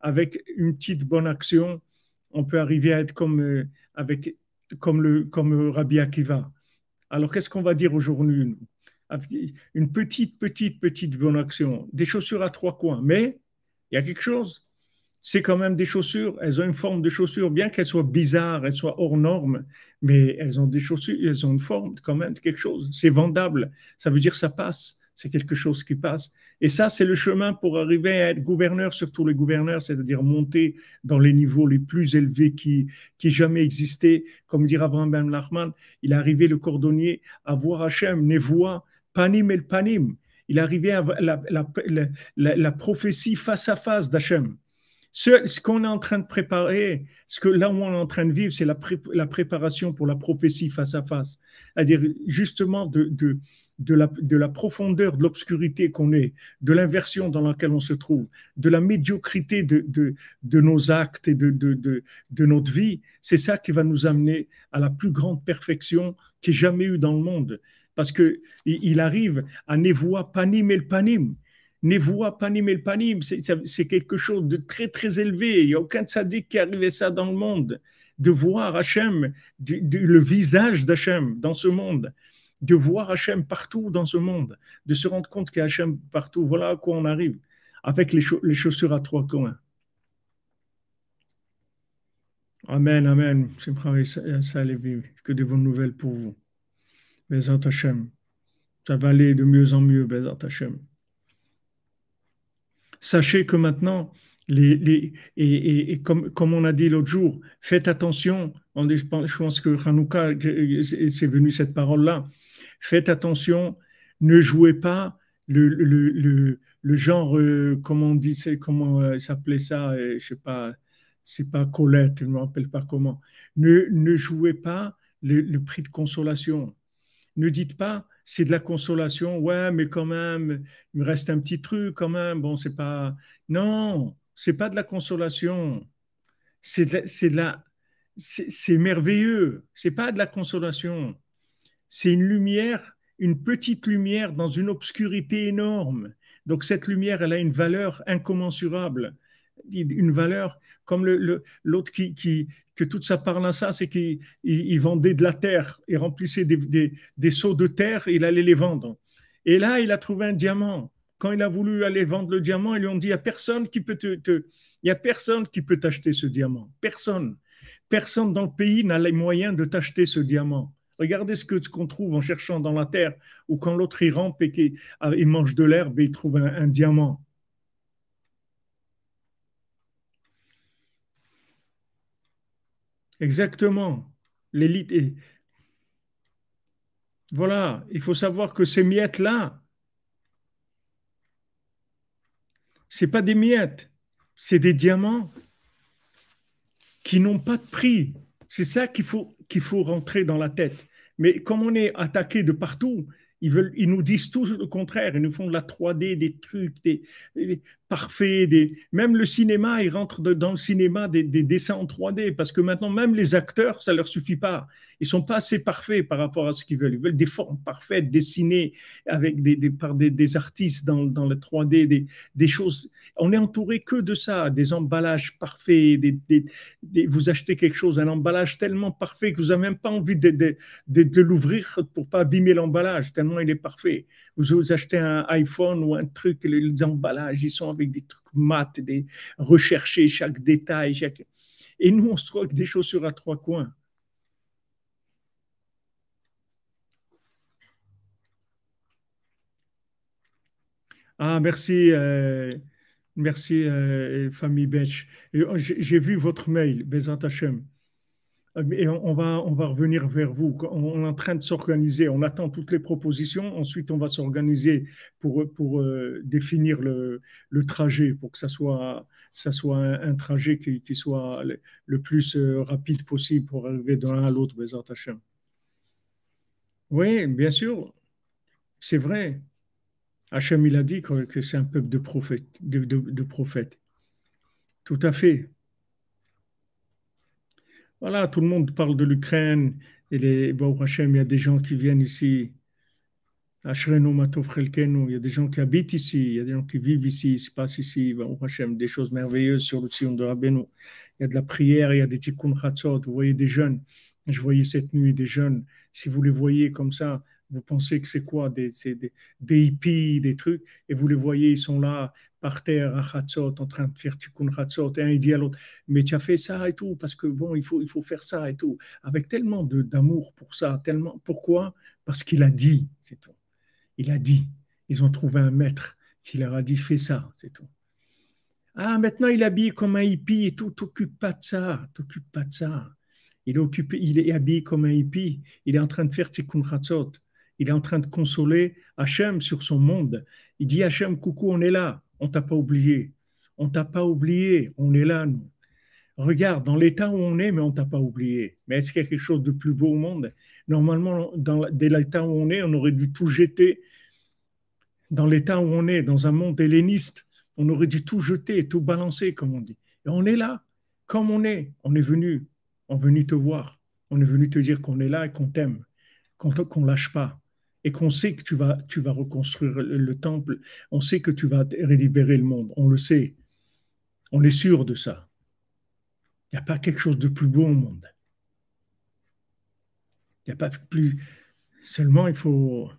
avec une petite bonne action, on peut arriver à être comme, euh, avec, comme, le, comme Rabbi Akiva. Alors, qu'est-ce qu'on va dire aujourd'hui, Une petite, petite, petite bonne action, des chaussures à trois coins, mais il y a quelque chose c'est quand même des chaussures. Elles ont une forme de chaussures, bien qu'elles soient bizarres, elles soient hors normes, mais elles ont des chaussures, elles ont une forme quand même, de quelque chose. C'est vendable. Ça veut dire ça passe. C'est quelque chose qui passe. Et ça, c'est le chemin pour arriver à être gouverneur, surtout les gouverneurs, c'est-à-dire monter dans les niveaux les plus élevés qui, qui jamais existaient. Comme dit Abraham Ben Lachman, il est le cordonnier à voir Hachem, Nevoa, Panim et le Panim. Il arrivait à la, la prophétie face à face d'Hachem. Ce, qu'on est en train de préparer, ce que là où on est en train de vivre, c'est la, préparation pour la prophétie face à face. C'est-à-dire justement de, la, profondeur de l'obscurité qu'on est, de l'inversion dans laquelle on se trouve, de la médiocrité de, nos actes et de, notre vie. C'est ça qui va nous amener à la plus grande perfection qu'il ait jamais eu dans le monde. Parce qu'il arrive à névoie panim le panim pas mais le panim, c'est quelque chose de très très élevé. Il n'y a aucun sadique qui arrivait ça dans le monde. De voir Hachem, le visage d'Hachem dans ce monde, de voir Hachem partout dans ce monde, de se rendre compte qu'il y a Hachem partout. Voilà à quoi on arrive avec les, chaussures à trois coins. Amen, Amen. Que de bonnes nouvelles pour vous. Bezat Hachem. Ça va aller de mieux en mieux, Bezat Hachem. Sachez que maintenant, et, comme, on a dit l'autre jour, faites attention, je pense que Hanouka, c'est venu cette parole-là, faites attention, ne jouez pas le, genre, euh, comment on dit, comment euh, s'appelait ça, je euh, je sais pas, c'est pas Colette, je ne me rappelle pas comment. ne jouez pas le, prix de consolation. Ne dites pas, c'est de la consolation. Ouais, mais quand même, il me reste un petit truc quand même. Bon, c'est pas. Non, c'est pas de la consolation. C'est C'est merveilleux. C'est pas de la consolation. C'est une lumière, une petite lumière dans une obscurité énorme. Donc cette lumière, elle a une valeur incommensurable une valeur comme l'autre le, le, qui, qui, que toute sa ça c'est qu'il vendait de la terre, et remplissait des, des, seaux de terre et il allait les vendre. Et là, il a trouvé un diamant. Quand il a voulu aller vendre le diamant, ils lui ont dit, il n'y a personne qui peut te, y personne qui peut t'acheter ce diamant. Personne. Personne dans le pays n'a les moyens de t'acheter ce diamant. Regardez ce que qu'on trouve en cherchant dans la terre, ou quand l'autre il rampe et qu'il mange de l'herbe et il trouve un diamant. Exactement. L'élite Voilà, il faut savoir que ces miettes-là, ce pas des miettes, c'est des diamants qui n'ont pas de prix. C'est ça qu'il faut, qu'il faut rentrer dans la tête. Mais comme on est attaqué de partout, ils, veulent, ils nous disent tout le contraire. Ils nous font de la 3D, des trucs, des, parfait. Même le cinéma, il rentre dans le cinéma des, dessins en 3D parce que maintenant, même les acteurs, ça leur suffit pas. Ils sont pas assez parfaits par rapport à ce qu'ils veulent. Ils veulent des formes parfaites dessinées avec des, par des, artistes dans, dans le 3D, des, choses. On est entouré que de ça, des emballages parfaits. vous achetez quelque chose, un emballage tellement parfait que vous n'avez même pas envie de, l'ouvrir pour pas abîmer l'emballage, tellement il est parfait. Vous, achetez un iPhone ou un truc, les emballages, ils sont des trucs maths, des rechercher chaque détail. Chaque... Et nous, on se trouve avec des chaussures à trois coins. Ah, merci, euh, merci, euh, famille Bench. Oh, j'ai vu votre mail, Bezant on va, on va revenir vers vous. On est en train de s'organiser. On attend toutes les propositions. Ensuite, on va s'organiser pour, pour euh, définir le, trajet, pour que ça soit, un, trajet qui, soit le, plus euh, rapide possible pour arriver d'un à l'autre, Bézat Hachem. Oui, bien sûr. C'est vrai. Hachem, il a dit que, c'est un peuple de de, de prophètes. Tout à fait. Voilà, tout le monde parle de l'Ukraine. Et les il y a des gens qui viennent ici. Il y a des gens qui habitent ici, il y a des gens qui vivent ici, il se passe ici, des choses merveilleuses sur le Sion de Rabbeinu. Il y a de la prière, il y a des tikkun chatzot, vous voyez des jeunes. Je voyais cette nuit des jeunes. Si vous les voyez comme ça, vous pensez que c'est quoi des, des, hippies, des trucs, et vous les voyez, ils sont là par terre à Khatzot, en train de faire Tikkun Khatzot, et un il dit à l'autre, mais tu as fait ça et tout, parce que bon, il faut, il faut faire ça et tout, avec tellement d'amour pour ça, tellement, pourquoi Parce qu'il a dit, c'est tout. Il a dit, ils ont trouvé un maître qui leur a dit, fais ça, c'est tout. Ah, maintenant il est habillé comme un hippie et tout, t'occupe pas de ça, t'occupe pas de ça. Il est, occupé, il est habillé comme un hippie, il est en train de faire Tikkun Khatzot. Il est en train de consoler Hachem sur son monde. Il dit Hachem, coucou, on est là, on t'a pas oublié. On t'a pas oublié, on est là, nous. Regarde, dans l'état où on est, mais on t'a pas oublié. Mais est-ce qu'il y a quelque chose de plus beau au monde Normalement, dans, dès l'état où on est, on aurait dû tout jeter. Dans l'état où on est, dans un monde helléniste, on aurait dû tout jeter, tout balancer, comme on dit. Et on est là, comme on est. On est venu, on est venu te voir. On est venu te dire qu'on est là et qu'on t'aime, qu'on ne lâche pas et qu'on sait que tu vas, tu vas reconstruire le temple, on sait que tu vas rélibérer le monde, on le sait, on est sûr de ça. Il n'y a pas quelque chose de plus beau au monde. Il n'y a pas plus. Seulement, il faut.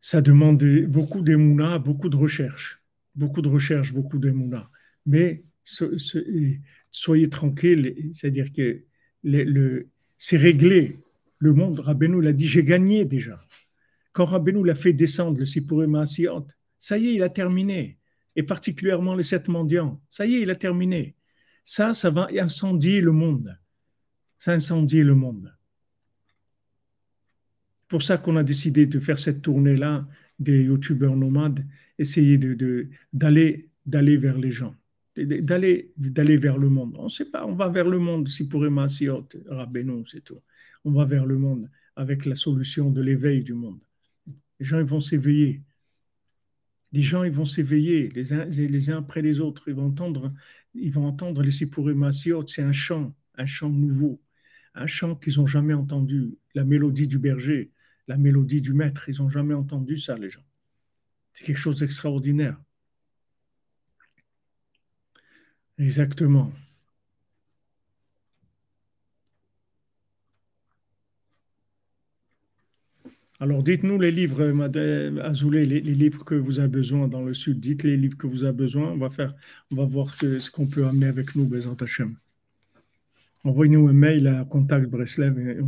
Ça demande beaucoup d'émouna, beaucoup de recherche, beaucoup de recherches beaucoup d'émouna. Mais soyez tranquille, c'est-à-dire que c'est réglé le monde, Rabbeinu l'a dit, j'ai gagné déjà. Quand Rabbeinu l'a fait descendre, le Sipurim Asiyot, ça y est, il a terminé. Et particulièrement les sept mendiants, ça y est, il a terminé. Ça, ça va incendier le monde. Ça incendie le monde. C'est pour ça qu'on a décidé de faire cette tournée-là des youtubeurs nomades, essayer d'aller d'aller vers les gens, d'aller vers le monde. On ne sait pas, on va vers le monde, si pour c'est tout on va vers le monde avec la solution de l'éveil du monde. Les gens, ils vont s'éveiller. Les gens, ils vont s'éveiller les uns, les uns après les autres. Ils vont entendre, ils vont entendre les Sipurimasiot, C'est un chant, un chant nouveau, un chant qu'ils n'ont jamais entendu. La mélodie du berger, la mélodie du maître. Ils n'ont jamais entendu ça, les gens. C'est quelque chose d'extraordinaire. Exactement. Alors, dites-nous les livres, Madame Azoulay, les, livres que vous avez besoin dans le Sud. Dites les livres que vous avez besoin. On va, faire, on va voir ce qu'on peut amener avec nous, Bézant Hachem. Envoyez-nous un mail à contact Breslev.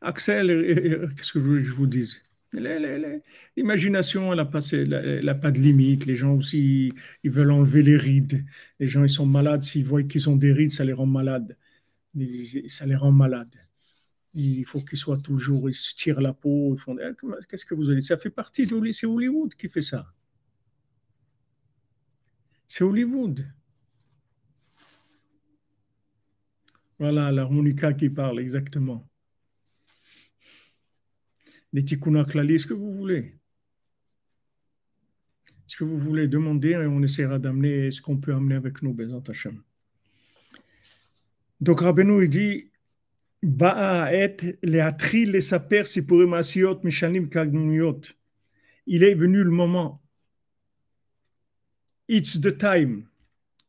Axel, qu'est-ce que je que je vous dise L'imagination, elle n'a pas, pas, de limite. Les gens aussi, ils veulent enlever les rides. Les gens, ils sont malades. S'ils voient qu'ils ont des rides, ça les rend malades. Ça les rend malades. Il faut qu'ils soient toujours, ils se tirent la peau. Ils font, eh, qu'est-ce que vous allez Ça fait partie de c'est Hollywood qui fait ça. C'est Hollywood. Voilà l'harmonica qui parle exactement. Les tikkunak lali, ce que vous voulez. Ce que vous voulez demander et on essaiera d'amener ce qu'on peut amener avec nous, Bezat Hashem. Donc Rabbeinu, il dit il est venu le moment. It's the time.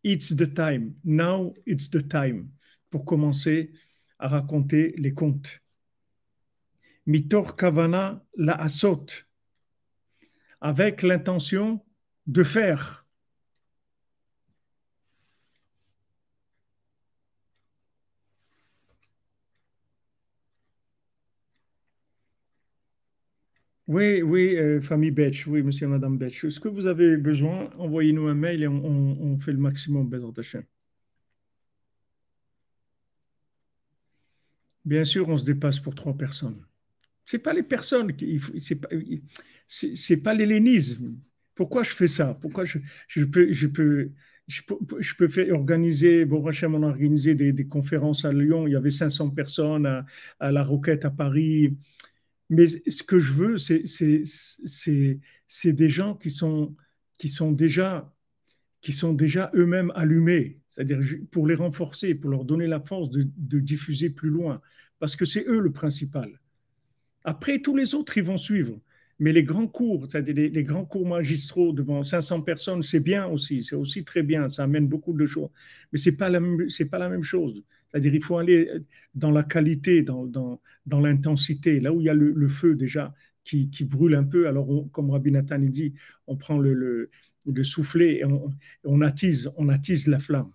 It's the time. Now it's the time. Pour commencer à raconter les contes mitor kavana la asot, avec l'intention de faire. Oui, oui, euh, famille Betch, oui, monsieur et madame Betch. Ce que vous avez besoin, envoyez-nous un mail et on, fait le maximum, Bien sûr, on se dépasse pour trois personnes. C'est pas les personnes qui, c'est pas, c'est l'hellénisme. Pourquoi je fais ça Pourquoi je, peux, je peux, je peux, faire, organiser, bon, a organisé des, conférences à Lyon, il y avait 500 personnes à, La Roquette à Paris. Mais ce que je veux, c'est des gens qui sont, qui sont déjà qui sont déjà eux-mêmes allumés, c'est-à-dire pour les renforcer, pour leur donner la force de diffuser plus loin, parce que c'est eux le principal. Après, tous les autres, ils vont suivre. Mais les grands cours, c'est-à-dire les, grands cours magistraux devant 500 personnes, c'est bien aussi, c'est aussi très bien, ça amène beaucoup de choses. Mais ce n'est pas, la, pas la même chose. C'est-à-dire il faut aller dans la qualité, dans, dans, l'intensité, là où il y a le, feu déjà qui, brûle un peu. Alors, comme Rabbi Nathan dit, on prend le, le, soufflet et on, attise, on attise la flamme.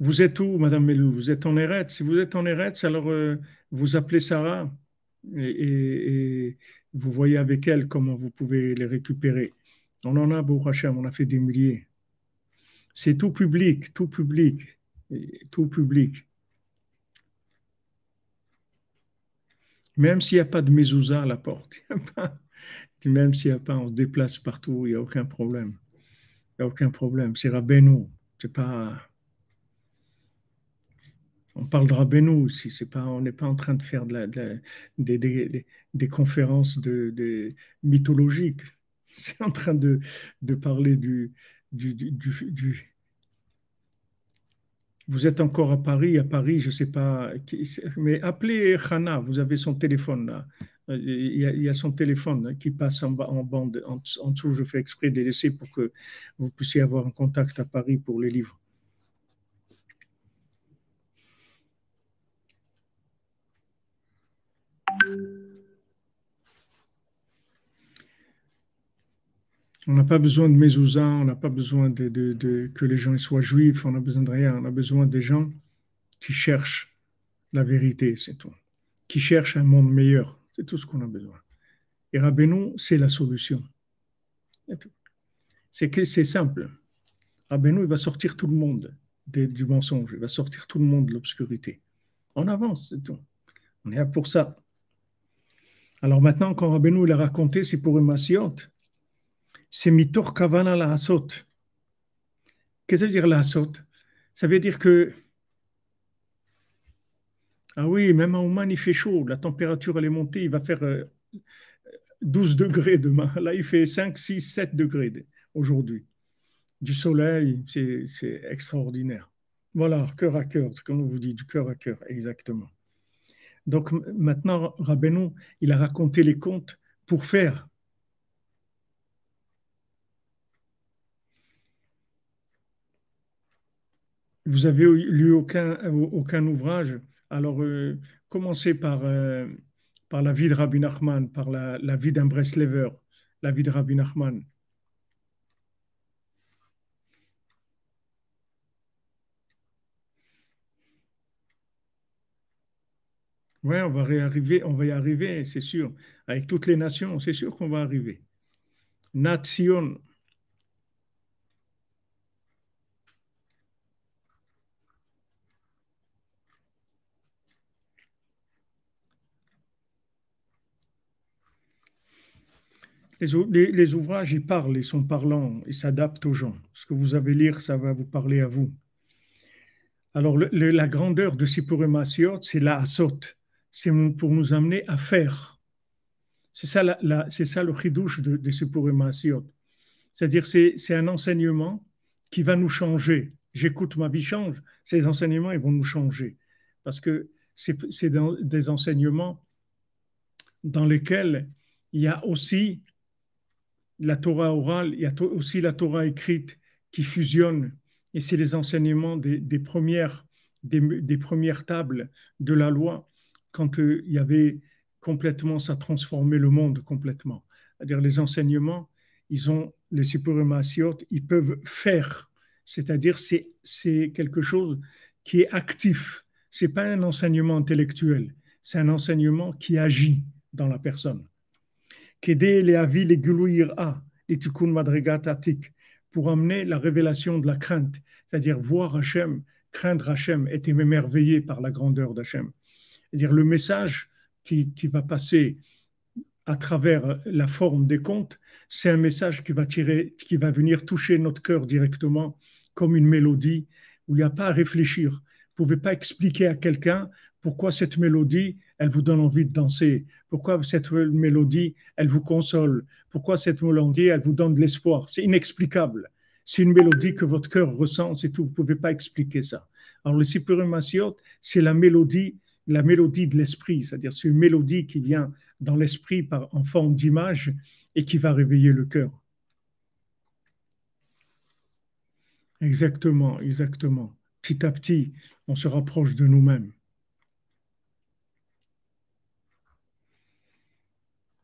Vous êtes où, Madame Melou Vous êtes en Eretz. Si vous êtes en Eretz, alors euh, vous appelez Sarah et, vous voyez avec elle comment vous pouvez les récupérer. On en a, beaucoup, Hachem, on a fait des milliers. C'est tout public, tout public, tout public. Même s'il n'y a pas de mezouza à la porte, même s'il n'y a pas, on se déplace partout, il n'y a aucun problème. Il n'y a aucun problème. C'est Rabbeinu, c'est pas on parlera de Rabbeinu aussi, c'est pas, on n'est pas en train de faire des, conférences de, mythologiques, c'est en train de, parler du Vous êtes encore à Paris, à Paris, je ne sais pas, mais appelez Hana, vous avez son téléphone là. Il y, a, son téléphone qui passe en, bande. En, en dessous, je fais exprès de laisser pour que vous puissiez avoir un contact à Paris pour les livres. On n'a pas besoin de mezouza, on n'a pas besoin de, que les gens soient juifs, on n'a besoin de rien. On a besoin des gens qui cherchent la vérité, c'est tout. Qui cherchent un monde meilleur, c'est tout ce qu'on a besoin. Et Rabbeinu, c'est la solution. C'est c'est simple. Rabbeinu, il va sortir tout le monde du mensonge, il va sortir tout le monde de l'obscurité. On avance, c'est tout. On est là pour ça. Alors maintenant, quand Rabbeinu l'a raconté, c'est pour une c'est mitor kavana la hasot. Qu'est-ce que ça veut dire la hasot Ça veut dire que. Ah oui, même en Oman, il fait chaud, la température elle est montée, il va faire 12 euh, degrés demain. Là, il fait 5, 6, 7 degrés aujourd'hui. Du soleil, c'est extraordinaire. Voilà, cœur à cœur, comme on vous dit, du cœur à cœur, exactement. Donc maintenant, Rabbeinu, il a raconté les contes pour faire vous avez lu aucun, euh, aucun ouvrage. Alors, euh, commencez par, euh, par la vie de Rabbi Nachman, par la, vie d'un Breslever, la vie de Rabbi Nachman. Oui, on va y arriver, on va y arriver, c'est sûr. Avec toutes les nations, c'est sûr qu'on va arriver. Nation, les, ouvrages, ils parlent, ils sont parlants, ils s'adaptent aux gens. Ce que vous avez lire, ça va vous parler à vous. Alors, la grandeur de Sipurim Asiot, c'est la asot. C'est pour nous amener à faire. C'est ça, la, ça le chidouche de, de Sipurim C'est-à-dire, c'est un enseignement qui va nous changer. J'écoute ma vie change. Ces enseignements, ils vont nous changer. Parce que c'est des enseignements dans lesquels il y a aussi la Torah orale, il y a aussi la Torah écrite qui fusionne. Et c'est les enseignements des, premières, des, premières tables de la loi, quand euh, il y avait complètement, ça transformait le monde complètement. C'est-à-dire les enseignements, ils ont, les Sipurim ils peuvent faire. C'est-à-dire c'est, c'est quelque chose qui est actif. C'est pas un enseignement intellectuel, c'est un enseignement qui agit dans la personne les pour amener la révélation de la crainte, c'est-à-dire voir Hachem, craindre Hachem, être émerveillé par la grandeur d'Hachem. C'est-à-dire le message qui, va passer à travers la forme des contes, c'est un message qui va, tirer, qui va venir toucher notre cœur directement comme une mélodie où il n'y a pas à réfléchir. Vous ne pouvez pas expliquer à quelqu'un pourquoi cette mélodie, elle vous donne envie de danser Pourquoi cette mélodie, elle vous console Pourquoi cette mélodie, elle vous donne de l'espoir C'est inexplicable. C'est une mélodie que votre cœur ressent, c'est tout. Vous ne pouvez pas expliquer ça. Alors, le Sipurimasiot, c'est la mélodie, la mélodie de l'esprit, c'est-à-dire c'est une mélodie qui vient dans l'esprit en forme d'image et qui va réveiller le cœur. Exactement, exactement. Petit à petit, on se rapproche de nous-mêmes.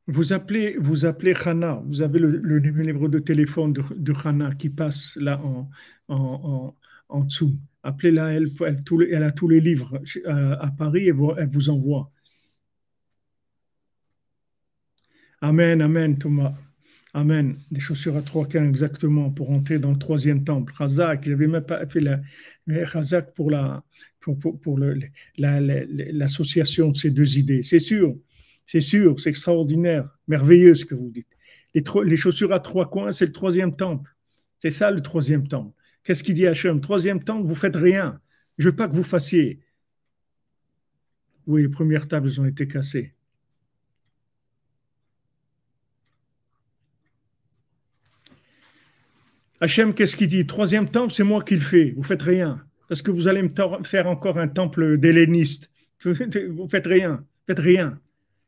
Vous appelez, vous appelez Hana, vous avez le, livre numéro de téléphone de, qui passe là en, dessous. Appelez-la, elle, a tous les livres euh, à, Paris et elle vous envoie. Amen, Amen, Thomas. Amen. Des chaussures à trois quarts exactement pour entrer dans le troisième temple. Hazak, il n'avait même pas fait la. Mais pour la pour, pour, l'association de ces deux idées. C'est sûr, c'est sûr, c'est extraordinaire, merveilleux ce que vous dites. Les, chaussures à trois coins, c'est le troisième temple. C'est ça le troisième temple. Qu'est-ce qu'il dit Hachem Troisième temple, vous faites rien. Je ne veux pas que vous fassiez. Oui, les premières tables ont été cassées. Hachem, qu'est-ce qu'il dit Troisième temple, c'est moi qui le fais. Vous faites rien. Parce que vous allez me faire encore un temple d'héléniste. Vous faites rien. faites rien.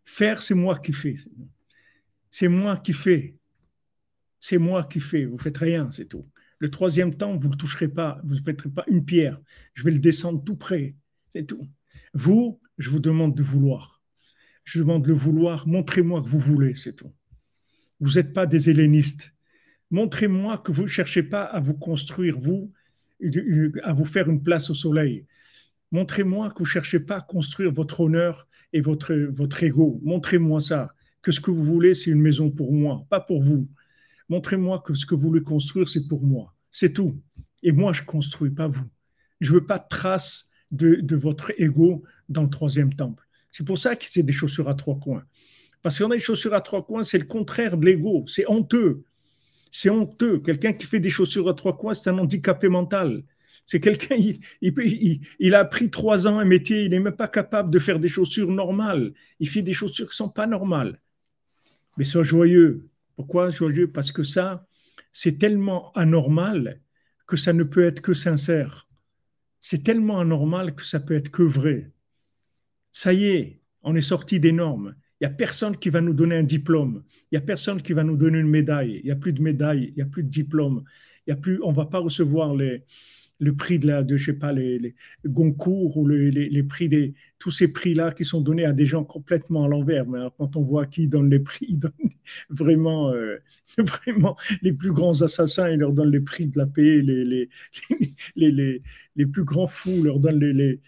Faire, c'est moi qui fais. C'est moi qui fais. C'est moi qui fais. Vous faites rien, c'est tout. Le troisième temps, vous ne le toucherez pas. Vous ne mettrez pas une pierre. Je vais le descendre tout près. C'est tout. Vous, je vous demande de vouloir. Je demande de vouloir. Montrez-moi que vous voulez, c'est tout. Vous n'êtes pas des hellénistes. Montrez-moi que vous ne cherchez pas à vous construire, vous, à vous faire une place au soleil. Montrez-moi que vous ne cherchez pas à construire votre honneur et votre, votre ego. Montrez-moi ça. Que ce que vous voulez, c'est une maison pour moi, pas pour vous. Montrez-moi que ce que vous voulez construire, c'est pour moi. C'est tout. Et moi, je construis, pas vous. Je ne veux pas de trace de, votre ego dans le troisième temple. C'est pour ça que c'est des chaussures à trois coins. Parce qu'on a des chaussures à trois coins, c'est le contraire de l'ego. C'est honteux. C'est honteux. Quelqu'un qui fait des chaussures à trois coins, c'est un handicapé mental. C'est quelqu'un, il, a appris trois ans un métier, il n'est même pas capable de faire des chaussures normales. Il fait des chaussures qui ne sont pas normales. Mais sois joyeux. Pourquoi joyeux Parce que ça, c'est tellement anormal que ça ne peut être que sincère. C'est tellement anormal que ça peut être que vrai. Ça y est, on est sorti des normes. Il n'y a personne qui va nous donner un diplôme. Il n'y a personne qui va nous donner une médaille. Il n'y a plus de médaille. Il n'y a plus de diplôme. Il y a plus, on ne va pas recevoir les, le prix de, la, de je sais pas, les, les Goncourt ou les, les, prix des, tous ces prix-là qui sont donnés à des gens complètement à l'envers. Mais quand on voit qui donne les prix, vraiment, euh, vraiment les plus grands assassins, ils leur donnent les prix de la paix, les, les, plus grands fous leur donnent les,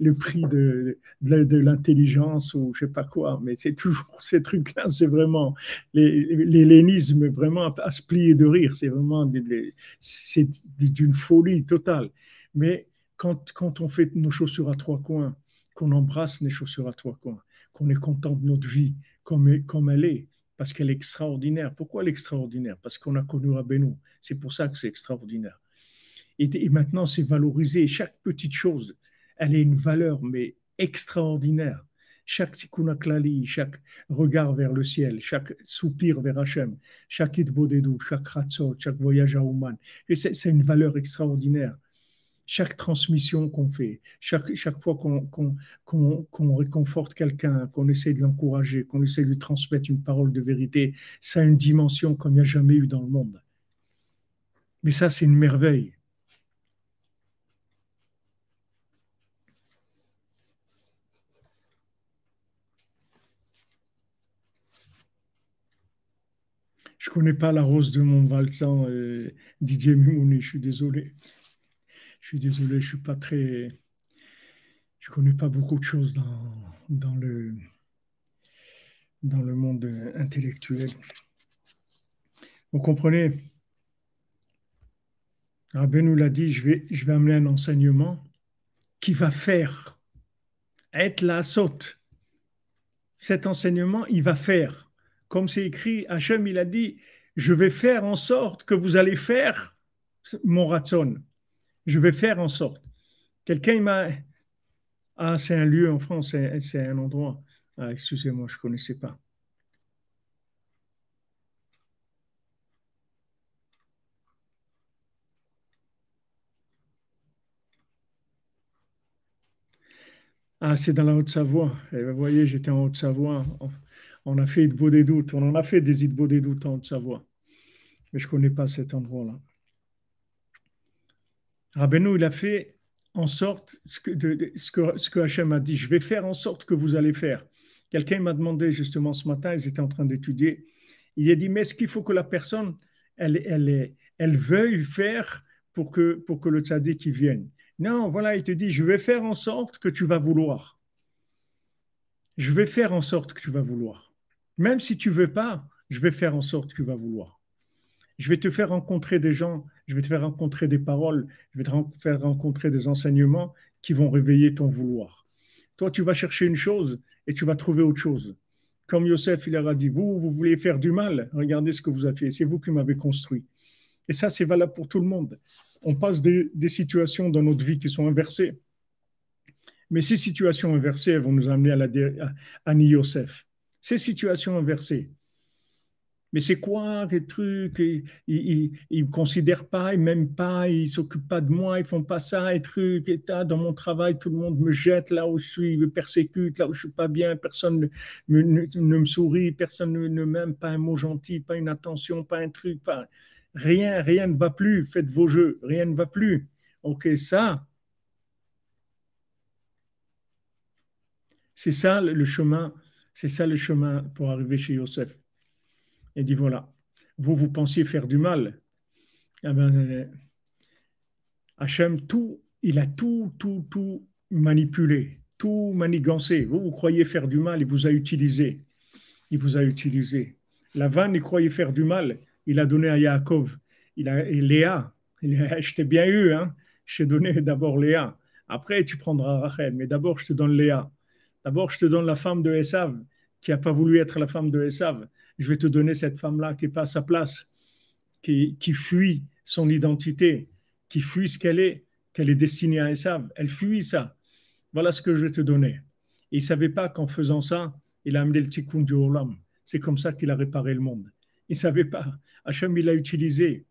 le prix de, de, l'intelligence ou je sais pas quoi. Mais c'est toujours ces trucs-là, c'est vraiment l'hellénisme vraiment à, se plier de rire. C'est vraiment d'une folie totale. Mais quand, quand on fait nos chaussures à trois coins, qu'on embrasse les chaussures à trois coins, qu'on est content de notre vie comme, elle est, parce qu'elle est extraordinaire. Pourquoi elle est extraordinaire Parce qu'on a connu Rabbeinu. C'est pour ça que c'est extraordinaire. Et, maintenant, c'est valorisé. Chaque petite chose, elle est une valeur, mais extraordinaire. Chaque klali, chaque regard vers le ciel, chaque soupir vers Hachem, chaque itbodedou, chaque ratzot, chaque voyage à Ouman, c'est une valeur extraordinaire chaque transmission qu'on fait, chaque, fois qu'on réconforte quelqu'un, qu'on essaie de l'encourager, qu'on essaie de lui transmettre une parole de vérité, ça a une dimension qu'on n'a n'y a jamais eu dans le monde. Mais ça, c'est une merveille. Je ne connais pas la rose de Montvalsan, euh, Didier Mimouni, je suis désolé je suis désolé, je suis pas très, je connais pas beaucoup de choses dans, le monde intellectuel. Vous comprenez Rabbi nous l'a dit, je vais, amener un enseignement qui va faire être la saute. Cet enseignement, il va faire. Comme c'est écrit, Hachem, il a dit, je vais faire en sorte que vous allez faire mon ratson je vais faire en sorte. Quelqu'un m'a... Ah, c'est un lieu en France, c'est un endroit. Ah, excusez-moi, je ne connaissais pas. Ah, c'est dans la Haute-Savoie. Vous voyez, j'étais en Haute-Savoie. On a fait beau des doutes. On en a fait des des doutes en Haute-Savoie. Mais je ne connais pas cet endroit-là. Rabbeinu, il a fait en sorte ce que, de, Hachem a dit, je vais faire en sorte que vous allez faire. Quelqu'un m'a demandé justement ce matin, ils étaient en train d'étudier, il a dit, mais est-ce qu'il faut que la personne, elle, veuille faire pour que, le tzaddik vienne Non, voilà, il te dit, je vais faire en sorte que tu vas vouloir. Je vais faire en sorte que tu vas vouloir. Même si tu veux pas, je vais faire en sorte que tu vas vouloir. Je vais te faire rencontrer des gens, je vais te faire rencontrer des paroles, je vais te faire rencontrer des enseignements qui vont réveiller ton vouloir. Toi, tu vas chercher une chose et tu vas trouver autre chose. Comme Yosef, il leur a dit, vous, vous voulez faire du mal, regardez ce que vous avez fait, c'est vous qui m'avez construit. Et ça, c'est valable pour tout le monde. On passe des, situations dans notre vie qui sont inversées. Mais ces situations inversées vont nous amener à, la, Yosef. Ces situations inversées, mais c'est quoi les trucs Ils ne me considèrent pas, ils ne m'aiment pas, ils ne s'occupent pas de moi, ils ne font pas ça, et trucs, et Dans mon travail, tout le monde me jette là où je suis, me persécute, là où je ne suis pas bien, personne ne, me sourit, personne ne, m'aime, pas un mot gentil, pas une attention, pas un truc, rien, rien ne va plus, faites vos jeux, rien ne va plus. Ok, ça, c'est ça le chemin, c'est ça le chemin pour arriver chez Joseph il dit voilà, vous vous pensiez faire du mal. Eh ben, Hachem, tout, il a tout, tout, tout manipulé, tout manigancé. Vous, vous croyez faire du mal, il vous a utilisé. Il vous a utilisé. La vanne, il croyait faire du mal, il a donné à Yaakov. Il a, et Léa, je t'ai bien eu, hein? je t'ai donné d'abord Léa. Après, tu prendras Rachel, mais d'abord, je te donne Léa. D'abord, je te donne la femme de Esav, qui n'a pas voulu être la femme de Esav je vais te donner cette femme-là qui n'est pas à sa place, qui, qui fuit son identité, qui fuit ce qu'elle est, qu'elle est destinée à Esav. Elle fuit ça. Voilà ce que je vais te donner. Et il ne savait pas qu'en faisant ça, il a amené le tikkun du Olam. C'est comme ça qu'il a réparé le monde. Il ne savait pas. Hachem, il l'a utilisé.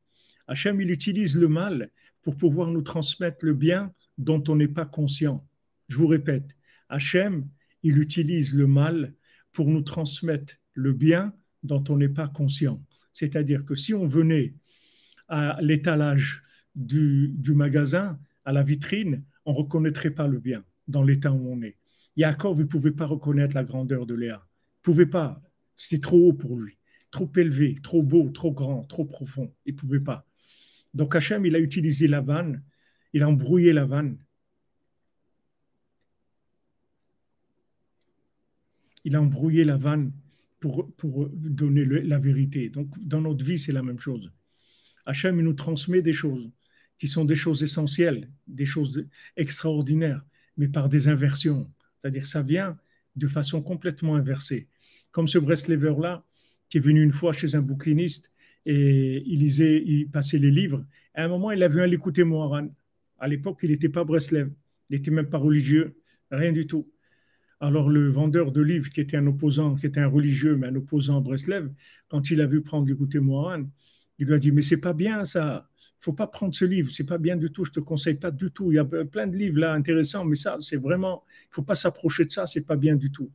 Hachem, il utilise le mal pour pouvoir nous transmettre le bien dont on n'est pas conscient. Je vous répète, Hachem, il utilise le mal pour nous transmettre le bien dont on n'est pas conscient. C'est-à-dire que si on venait à l'étalage du, magasin, à la vitrine, on reconnaîtrait pas le bien dans l'état où on est. Yaakov, vous ne pouvez pas reconnaître la grandeur de Léa. vous pouvait pas. c'est trop haut pour lui. Trop élevé, trop beau, trop grand, trop profond. Il ne pouvait pas. Donc Hachem, il a utilisé la vanne. Il a embrouillé la vanne. Il a embrouillé la vanne pour, donner la vérité. Donc, dans notre vie, c'est la même chose. Hachem, nous transmet des choses qui sont des choses essentielles, des choses extraordinaires, mais par des inversions. C'est-à-dire, ça vient de façon complètement inversée. Comme ce Breslever-là, qui est venu une fois chez un bouquiniste et il lisait, il passait les livres. À un moment, il a vu un l'écouter Moharan. À l'époque, il n'était pas Breslev, il n'était même pas religieux, rien du tout. Alors le vendeur de livres, qui était un opposant, qui était un religieux, mais un opposant à Breslev, quand il a vu prendre du goûter Moran, il lui a dit, mais c'est pas bien ça, faut pas prendre ce livre, c'est pas bien du tout, je te conseille pas du tout. Il y a plein de livres là intéressants, mais ça, c'est vraiment, il faut pas s'approcher de ça, c'est pas bien du tout.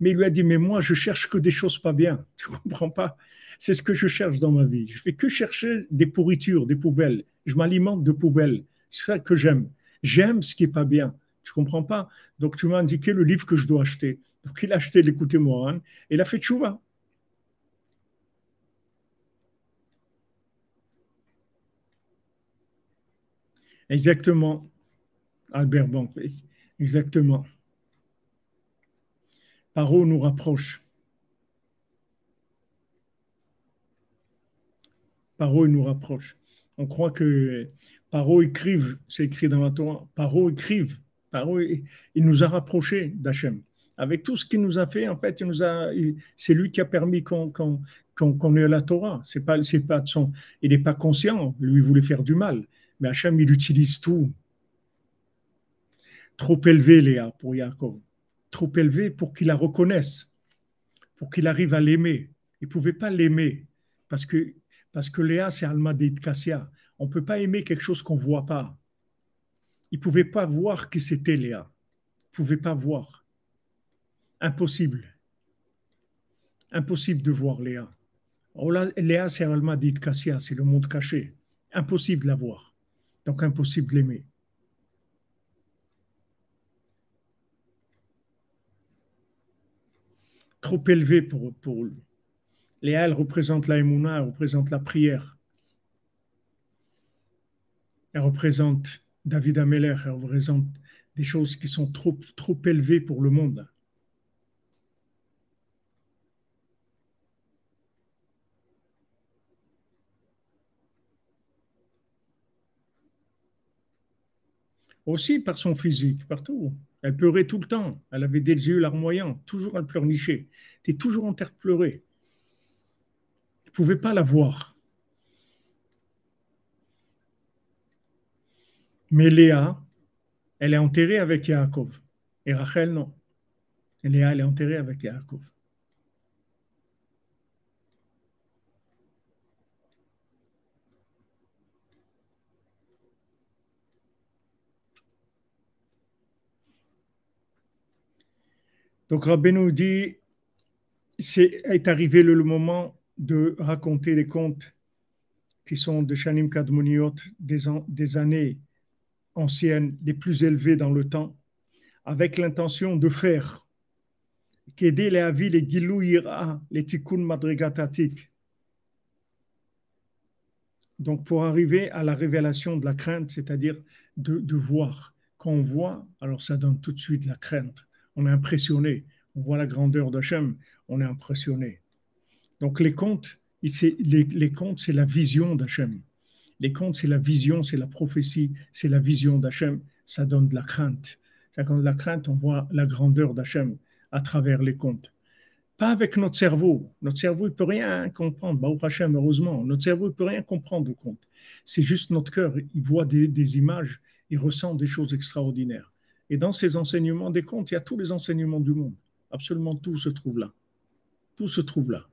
Mais il lui a dit, mais moi, je cherche que des choses pas bien, tu comprends pas C'est ce que je cherche dans ma vie. Je fais que chercher des pourritures, des poubelles. Je m'alimente de poubelles. C'est ça que j'aime. J'aime ce qui est pas bien. Tu comprends pas. Donc, tu m'as indiqué le livre que je dois acheter. Donc, il a acheté l'Écoutez-moi. et il a fait Tchouva. Exactement, Albert Banque. Exactement. Paro nous rapproche. Paro nous rapproche. On croit que Paro écrive, c'est écrit dans la Torah, Paro écrive il nous a rapprochés d'Hachem. Avec tout ce qu'il nous a fait, en fait, il nous a, c'est lui qui a permis qu'on ait la Torah. pas, c'est pas de son, il n'est pas conscient. Lui voulait faire du mal, mais Hachem il utilise tout. Trop élevé, Léa, pour Yaakov. Trop élevé pour qu'il la reconnaisse, pour qu'il arrive à l'aimer. Il pouvait pas l'aimer parce que parce que Léa c'est Alma Kassia. On peut pas aimer quelque chose qu'on voit pas. Il ne pouvait pas voir que c'était Léa. Il ne pouvait pas voir. Impossible. Impossible de voir Léa. Oh Léa, c'est Alma dit Cassia, c'est le monde caché. Impossible de la voir. Donc impossible de l'aimer. Trop élevé pour, pour lui. Léa, elle représente la émouna, elle représente la prière. Elle représente David Ameller représente des choses qui sont trop, trop élevées pour le monde. Aussi par son physique, partout. Elle pleurait tout le temps. Elle avait des yeux larmoyants, toujours à pleurnicher. Elle était toujours en terre pleurée. Elle ne pouvait pas la voir. Mais Léa, elle est enterrée avec Yaakov. Et Rachel, non. Léa, elle est enterrée avec Yaakov. Donc Rabbi nous dit, c'est est arrivé le, moment de raconter des contes qui sont de Shanim Kadmoniot des, des années anciennes, les plus élevées dans le temps, avec l'intention de faire qu'aider les ville les gilou les madrigatatik. Donc pour arriver à la révélation de la crainte, c'est-à-dire de, voir. Quand on voit, alors ça donne tout de suite la crainte. On est impressionné. On voit la grandeur d'Hachem, on est impressionné. Donc les contes, les, les contes c'est la vision d'Hachem. Les contes, c'est la vision, c'est la prophétie, c'est la vision d'Hachem. Ça donne de la crainte. Ça donne de la crainte, on voit la grandeur d'Hachem à travers les contes. Pas avec notre cerveau. Notre cerveau, il peut rien comprendre. Bah, Hachem, heureusement, notre cerveau, il peut rien comprendre au contes. C'est juste notre cœur. Il voit des, des images, il ressent des choses extraordinaires. Et dans ces enseignements des contes, il y a tous les enseignements du monde. Absolument tout se trouve là. Tout se trouve là.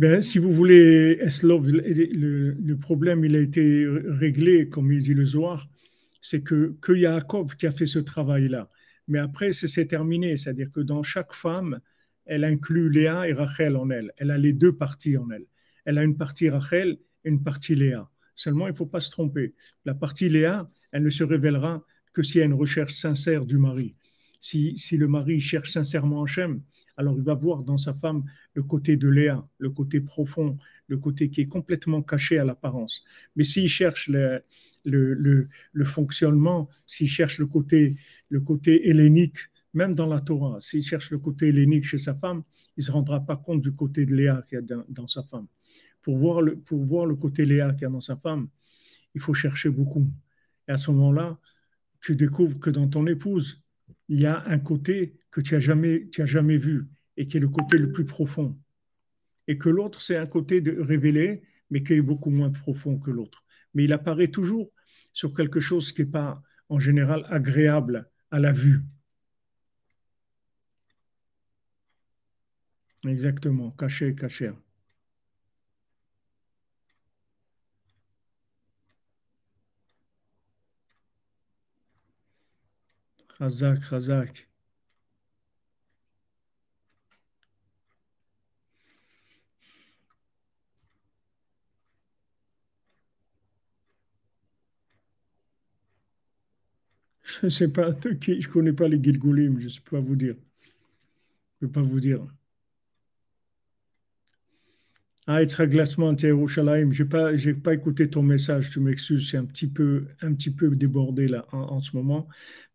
Ben, si vous voulez, Eslov, le, problème, il a été réglé, comme il dit le Zohar, c'est que, que Yaakov qui a fait ce travail-là. Mais après, c'est terminé, c'est-à-dire que dans chaque femme, elle inclut Léa et Rachel en elle. Elle a les deux parties en elle. Elle a une partie Rachel et une partie Léa. Seulement, il ne faut pas se tromper. La partie Léa, elle ne se révélera que s'il y a une recherche sincère du mari. Si, si le mari cherche sincèrement Hachem, alors il va voir dans sa femme le côté de Léa, le côté profond, le côté qui est complètement caché à l'apparence. Mais s'il cherche le, le, le, fonctionnement, s'il cherche le côté, le côté hellénique, même dans la Torah, s'il cherche le côté hellénique chez sa femme, il ne se rendra pas compte du côté de Léa qu'il y a dans, sa femme. Pour voir, le, pour voir le côté Léa qu'il y a dans sa femme, il faut chercher beaucoup. Et à ce moment-là, tu découvres que dans ton épouse, il y a un côté que tu n'as jamais, jamais vu et qui est le côté le plus profond. Et que l'autre, c'est un côté révélé, mais qui est beaucoup moins profond que l'autre. Mais il apparaît toujours sur quelque chose qui n'est pas, en général, agréable à la vue. Exactement, caché, caché. Razak, Razak. Je ne sais pas, je connais pas les Guilgoulim, je ne sais pas vous dire. Je ne peux pas vous dire. Ah, Glassman, Yerushalayim, je n'ai pas, j'ai pas écouté ton message, Je m'excuse. c'est un petit peu, un petit peu débordé là en, ce moment.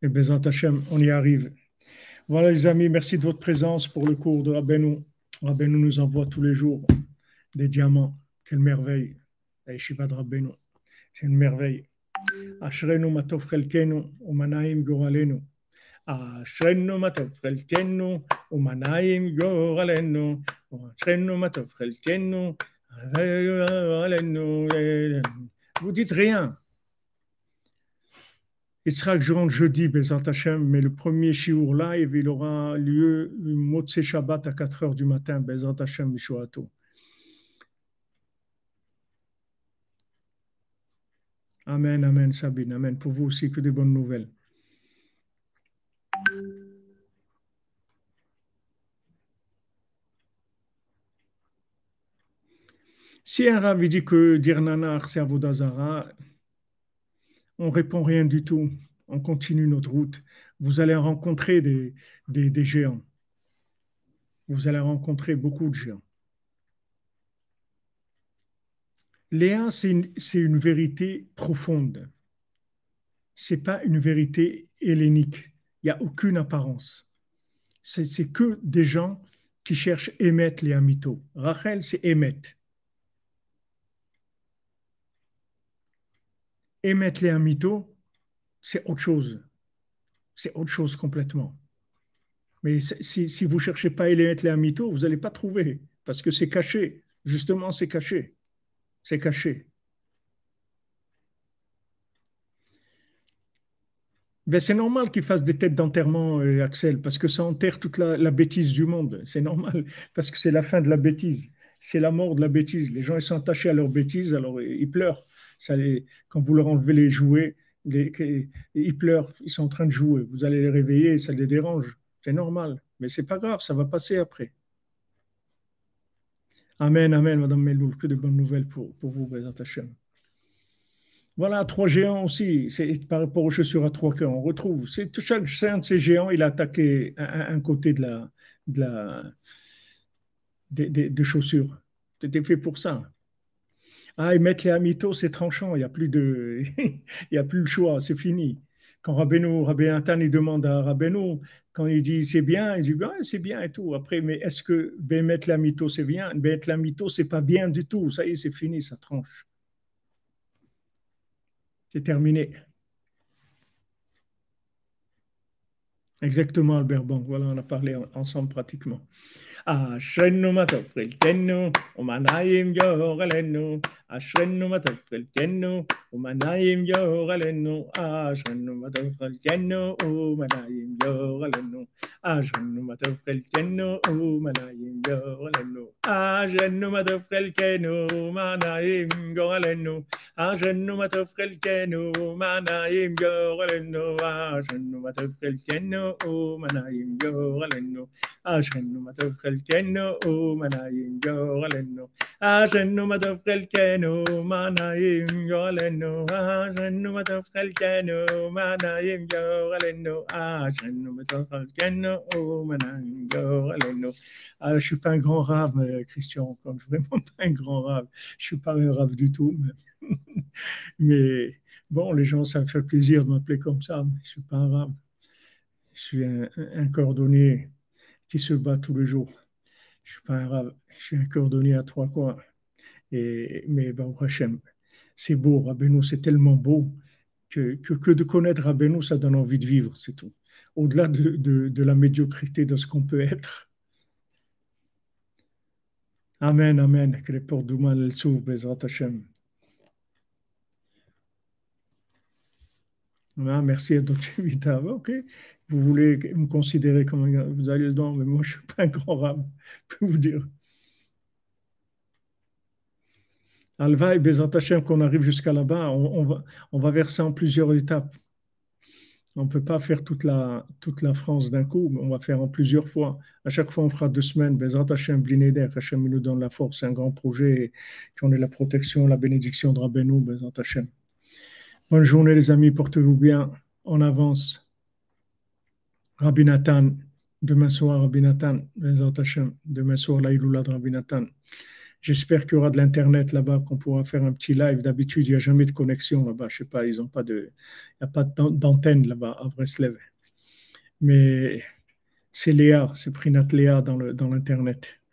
Mais Bezant Hachem, on y arrive. Voilà les amis, merci de votre présence pour le cours de Rabbeinu. Rabbeinu nous envoie tous les jours des diamants. Quelle merveille. La de Rabbeinu, c'est une merveille. Ashrenu matov chelkenu, umanaim goralenu. Ashrenu matov chelkenu, umanaim goralenu nous Vous dites rien. il sera le jeudi, de jeudi mais le premier Shiur live, il aura lieu Motse Shabbat à 4 h du matin, Amen, amen, Sabine, amen. Pour vous aussi, que des bonnes nouvelles. Si un rabbi dit que dire nanar, c'est Avodazara, on répond rien du tout. On continue notre route. Vous allez rencontrer des, géants. Vous allez rencontrer beaucoup de géants. Léa, c'est une, vérité profonde. C'est pas une vérité hellénique. Il n'y a aucune apparence. C'est que des gens qui cherchent émettre les mythos. Rachel, c'est émettre. et mettre-les un c'est autre chose. C'est autre chose complètement. Mais si, vous ne cherchez pas à émettre les un vous n'allez pas trouver, parce que c'est caché. Justement, c'est caché. C'est caché. Ben, c'est normal qu'ils fassent des têtes d'enterrement, euh, Axel, parce que ça enterre toute la, la bêtise du monde. C'est normal, parce que c'est la fin de la bêtise. C'est la mort de la bêtise. Les gens, ils sont attachés à leur bêtise, alors ils pleurent quand vous leur enlevez les jouets, les, ils pleurent, ils sont en train de jouer. Vous allez les réveiller, ça les dérange. C'est normal, mais c'est pas grave, ça va passer après. Amen, amen, Madame Meloul, que de bonnes nouvelles pour, vous, Bézat Hachem. Voilà, trois géants aussi, c'est par rapport aux chaussures à trois cœurs, on retrouve. C'est, chaque un de ces géants, il a attaqué un, côté de la, de la des chaussures. C'était fait pour ça. Ah, mettre les amitos, c'est tranchant, il n'y a plus de, il y a plus le choix, c'est fini. Quand Rabbeinu, Rabbeinu il demande à Rabbeinu, quand il dit c'est bien, il dit c'est bien et tout. Après, mais est-ce que mettre la c'est bien ben, Mettre la ce c'est pas bien du tout. Ça y est, c'est fini, ça tranche. C'est terminé. Exactement, Albert Bang. Voilà, on a parlé ensemble pratiquement. Ah, عشرنو ما تدخل الجنة ومنايم جو غلنو عشرنو ما تدخل الجنة ومنايم جو غلنو عشرنو ما تدخل الجنة ومنايم جو غلنو عشرنو ما تدخل الجنة ومنايم جو غلنو عشرنو ما تدخل الجنة ومنايم جو غلنو عشرنو ما تدخل الجنة ومنايم جو غلنو عشرنو ما تدخل الجنة ومنايم جو غلنو عشرنو ما تدخل الجنة Je ne ah, je suis pas un grand rave, euh, Christian, je vraiment pas un grand rave. Je suis pas un rave du tout, mais, bon, les gens, ça me fait plaisir de m'appeler comme ça, mais je suis pas un rave. Je suis un, coordonné qui se bat tous les jours. Je suis pas un rave, je suis un coordonné à trois coins mais Baruch ben, c'est beau, Rabbeinu, c'est tellement beau que, que, que de connaître Rabbeinu, ça donne envie de vivre, c'est tout. Au-delà de, de, la médiocrité de ce qu'on peut être. Amen, amen. Que les portes du s'ouvrent, Bezrat ah, merci à Vita. Ah, ok, vous voulez me considérer comme un Vous allez le don, mais moi je ne suis pas un grand rame, je peux vous dire. Alva et qu'on arrive jusqu'à là-bas, on, va, verser en plusieurs étapes. On ne peut pas faire toute la, France d'un coup, mais on va faire en plusieurs fois. À chaque fois, on fera deux semaines. Bezat Hashem, Blineder, Hashem, nous donne la force. C'est un grand projet qu'on ait la protection, la bénédiction de Rabbeinu, Bezat Bonne journée, les amis. Portez-vous bien. On avance. Rabbi demain soir, Rabbi Nathan, demain soir, la de Rabbi J'espère qu'il y aura de l'Internet là-bas, qu'on pourra faire un petit live. D'habitude, il n'y a jamais de connexion là-bas. Je sais pas, ils ont pas de, il n'y a pas d'antenne là-bas à Breslev. Mais c'est Léa, c'est Prinat Léa dans l'Internet.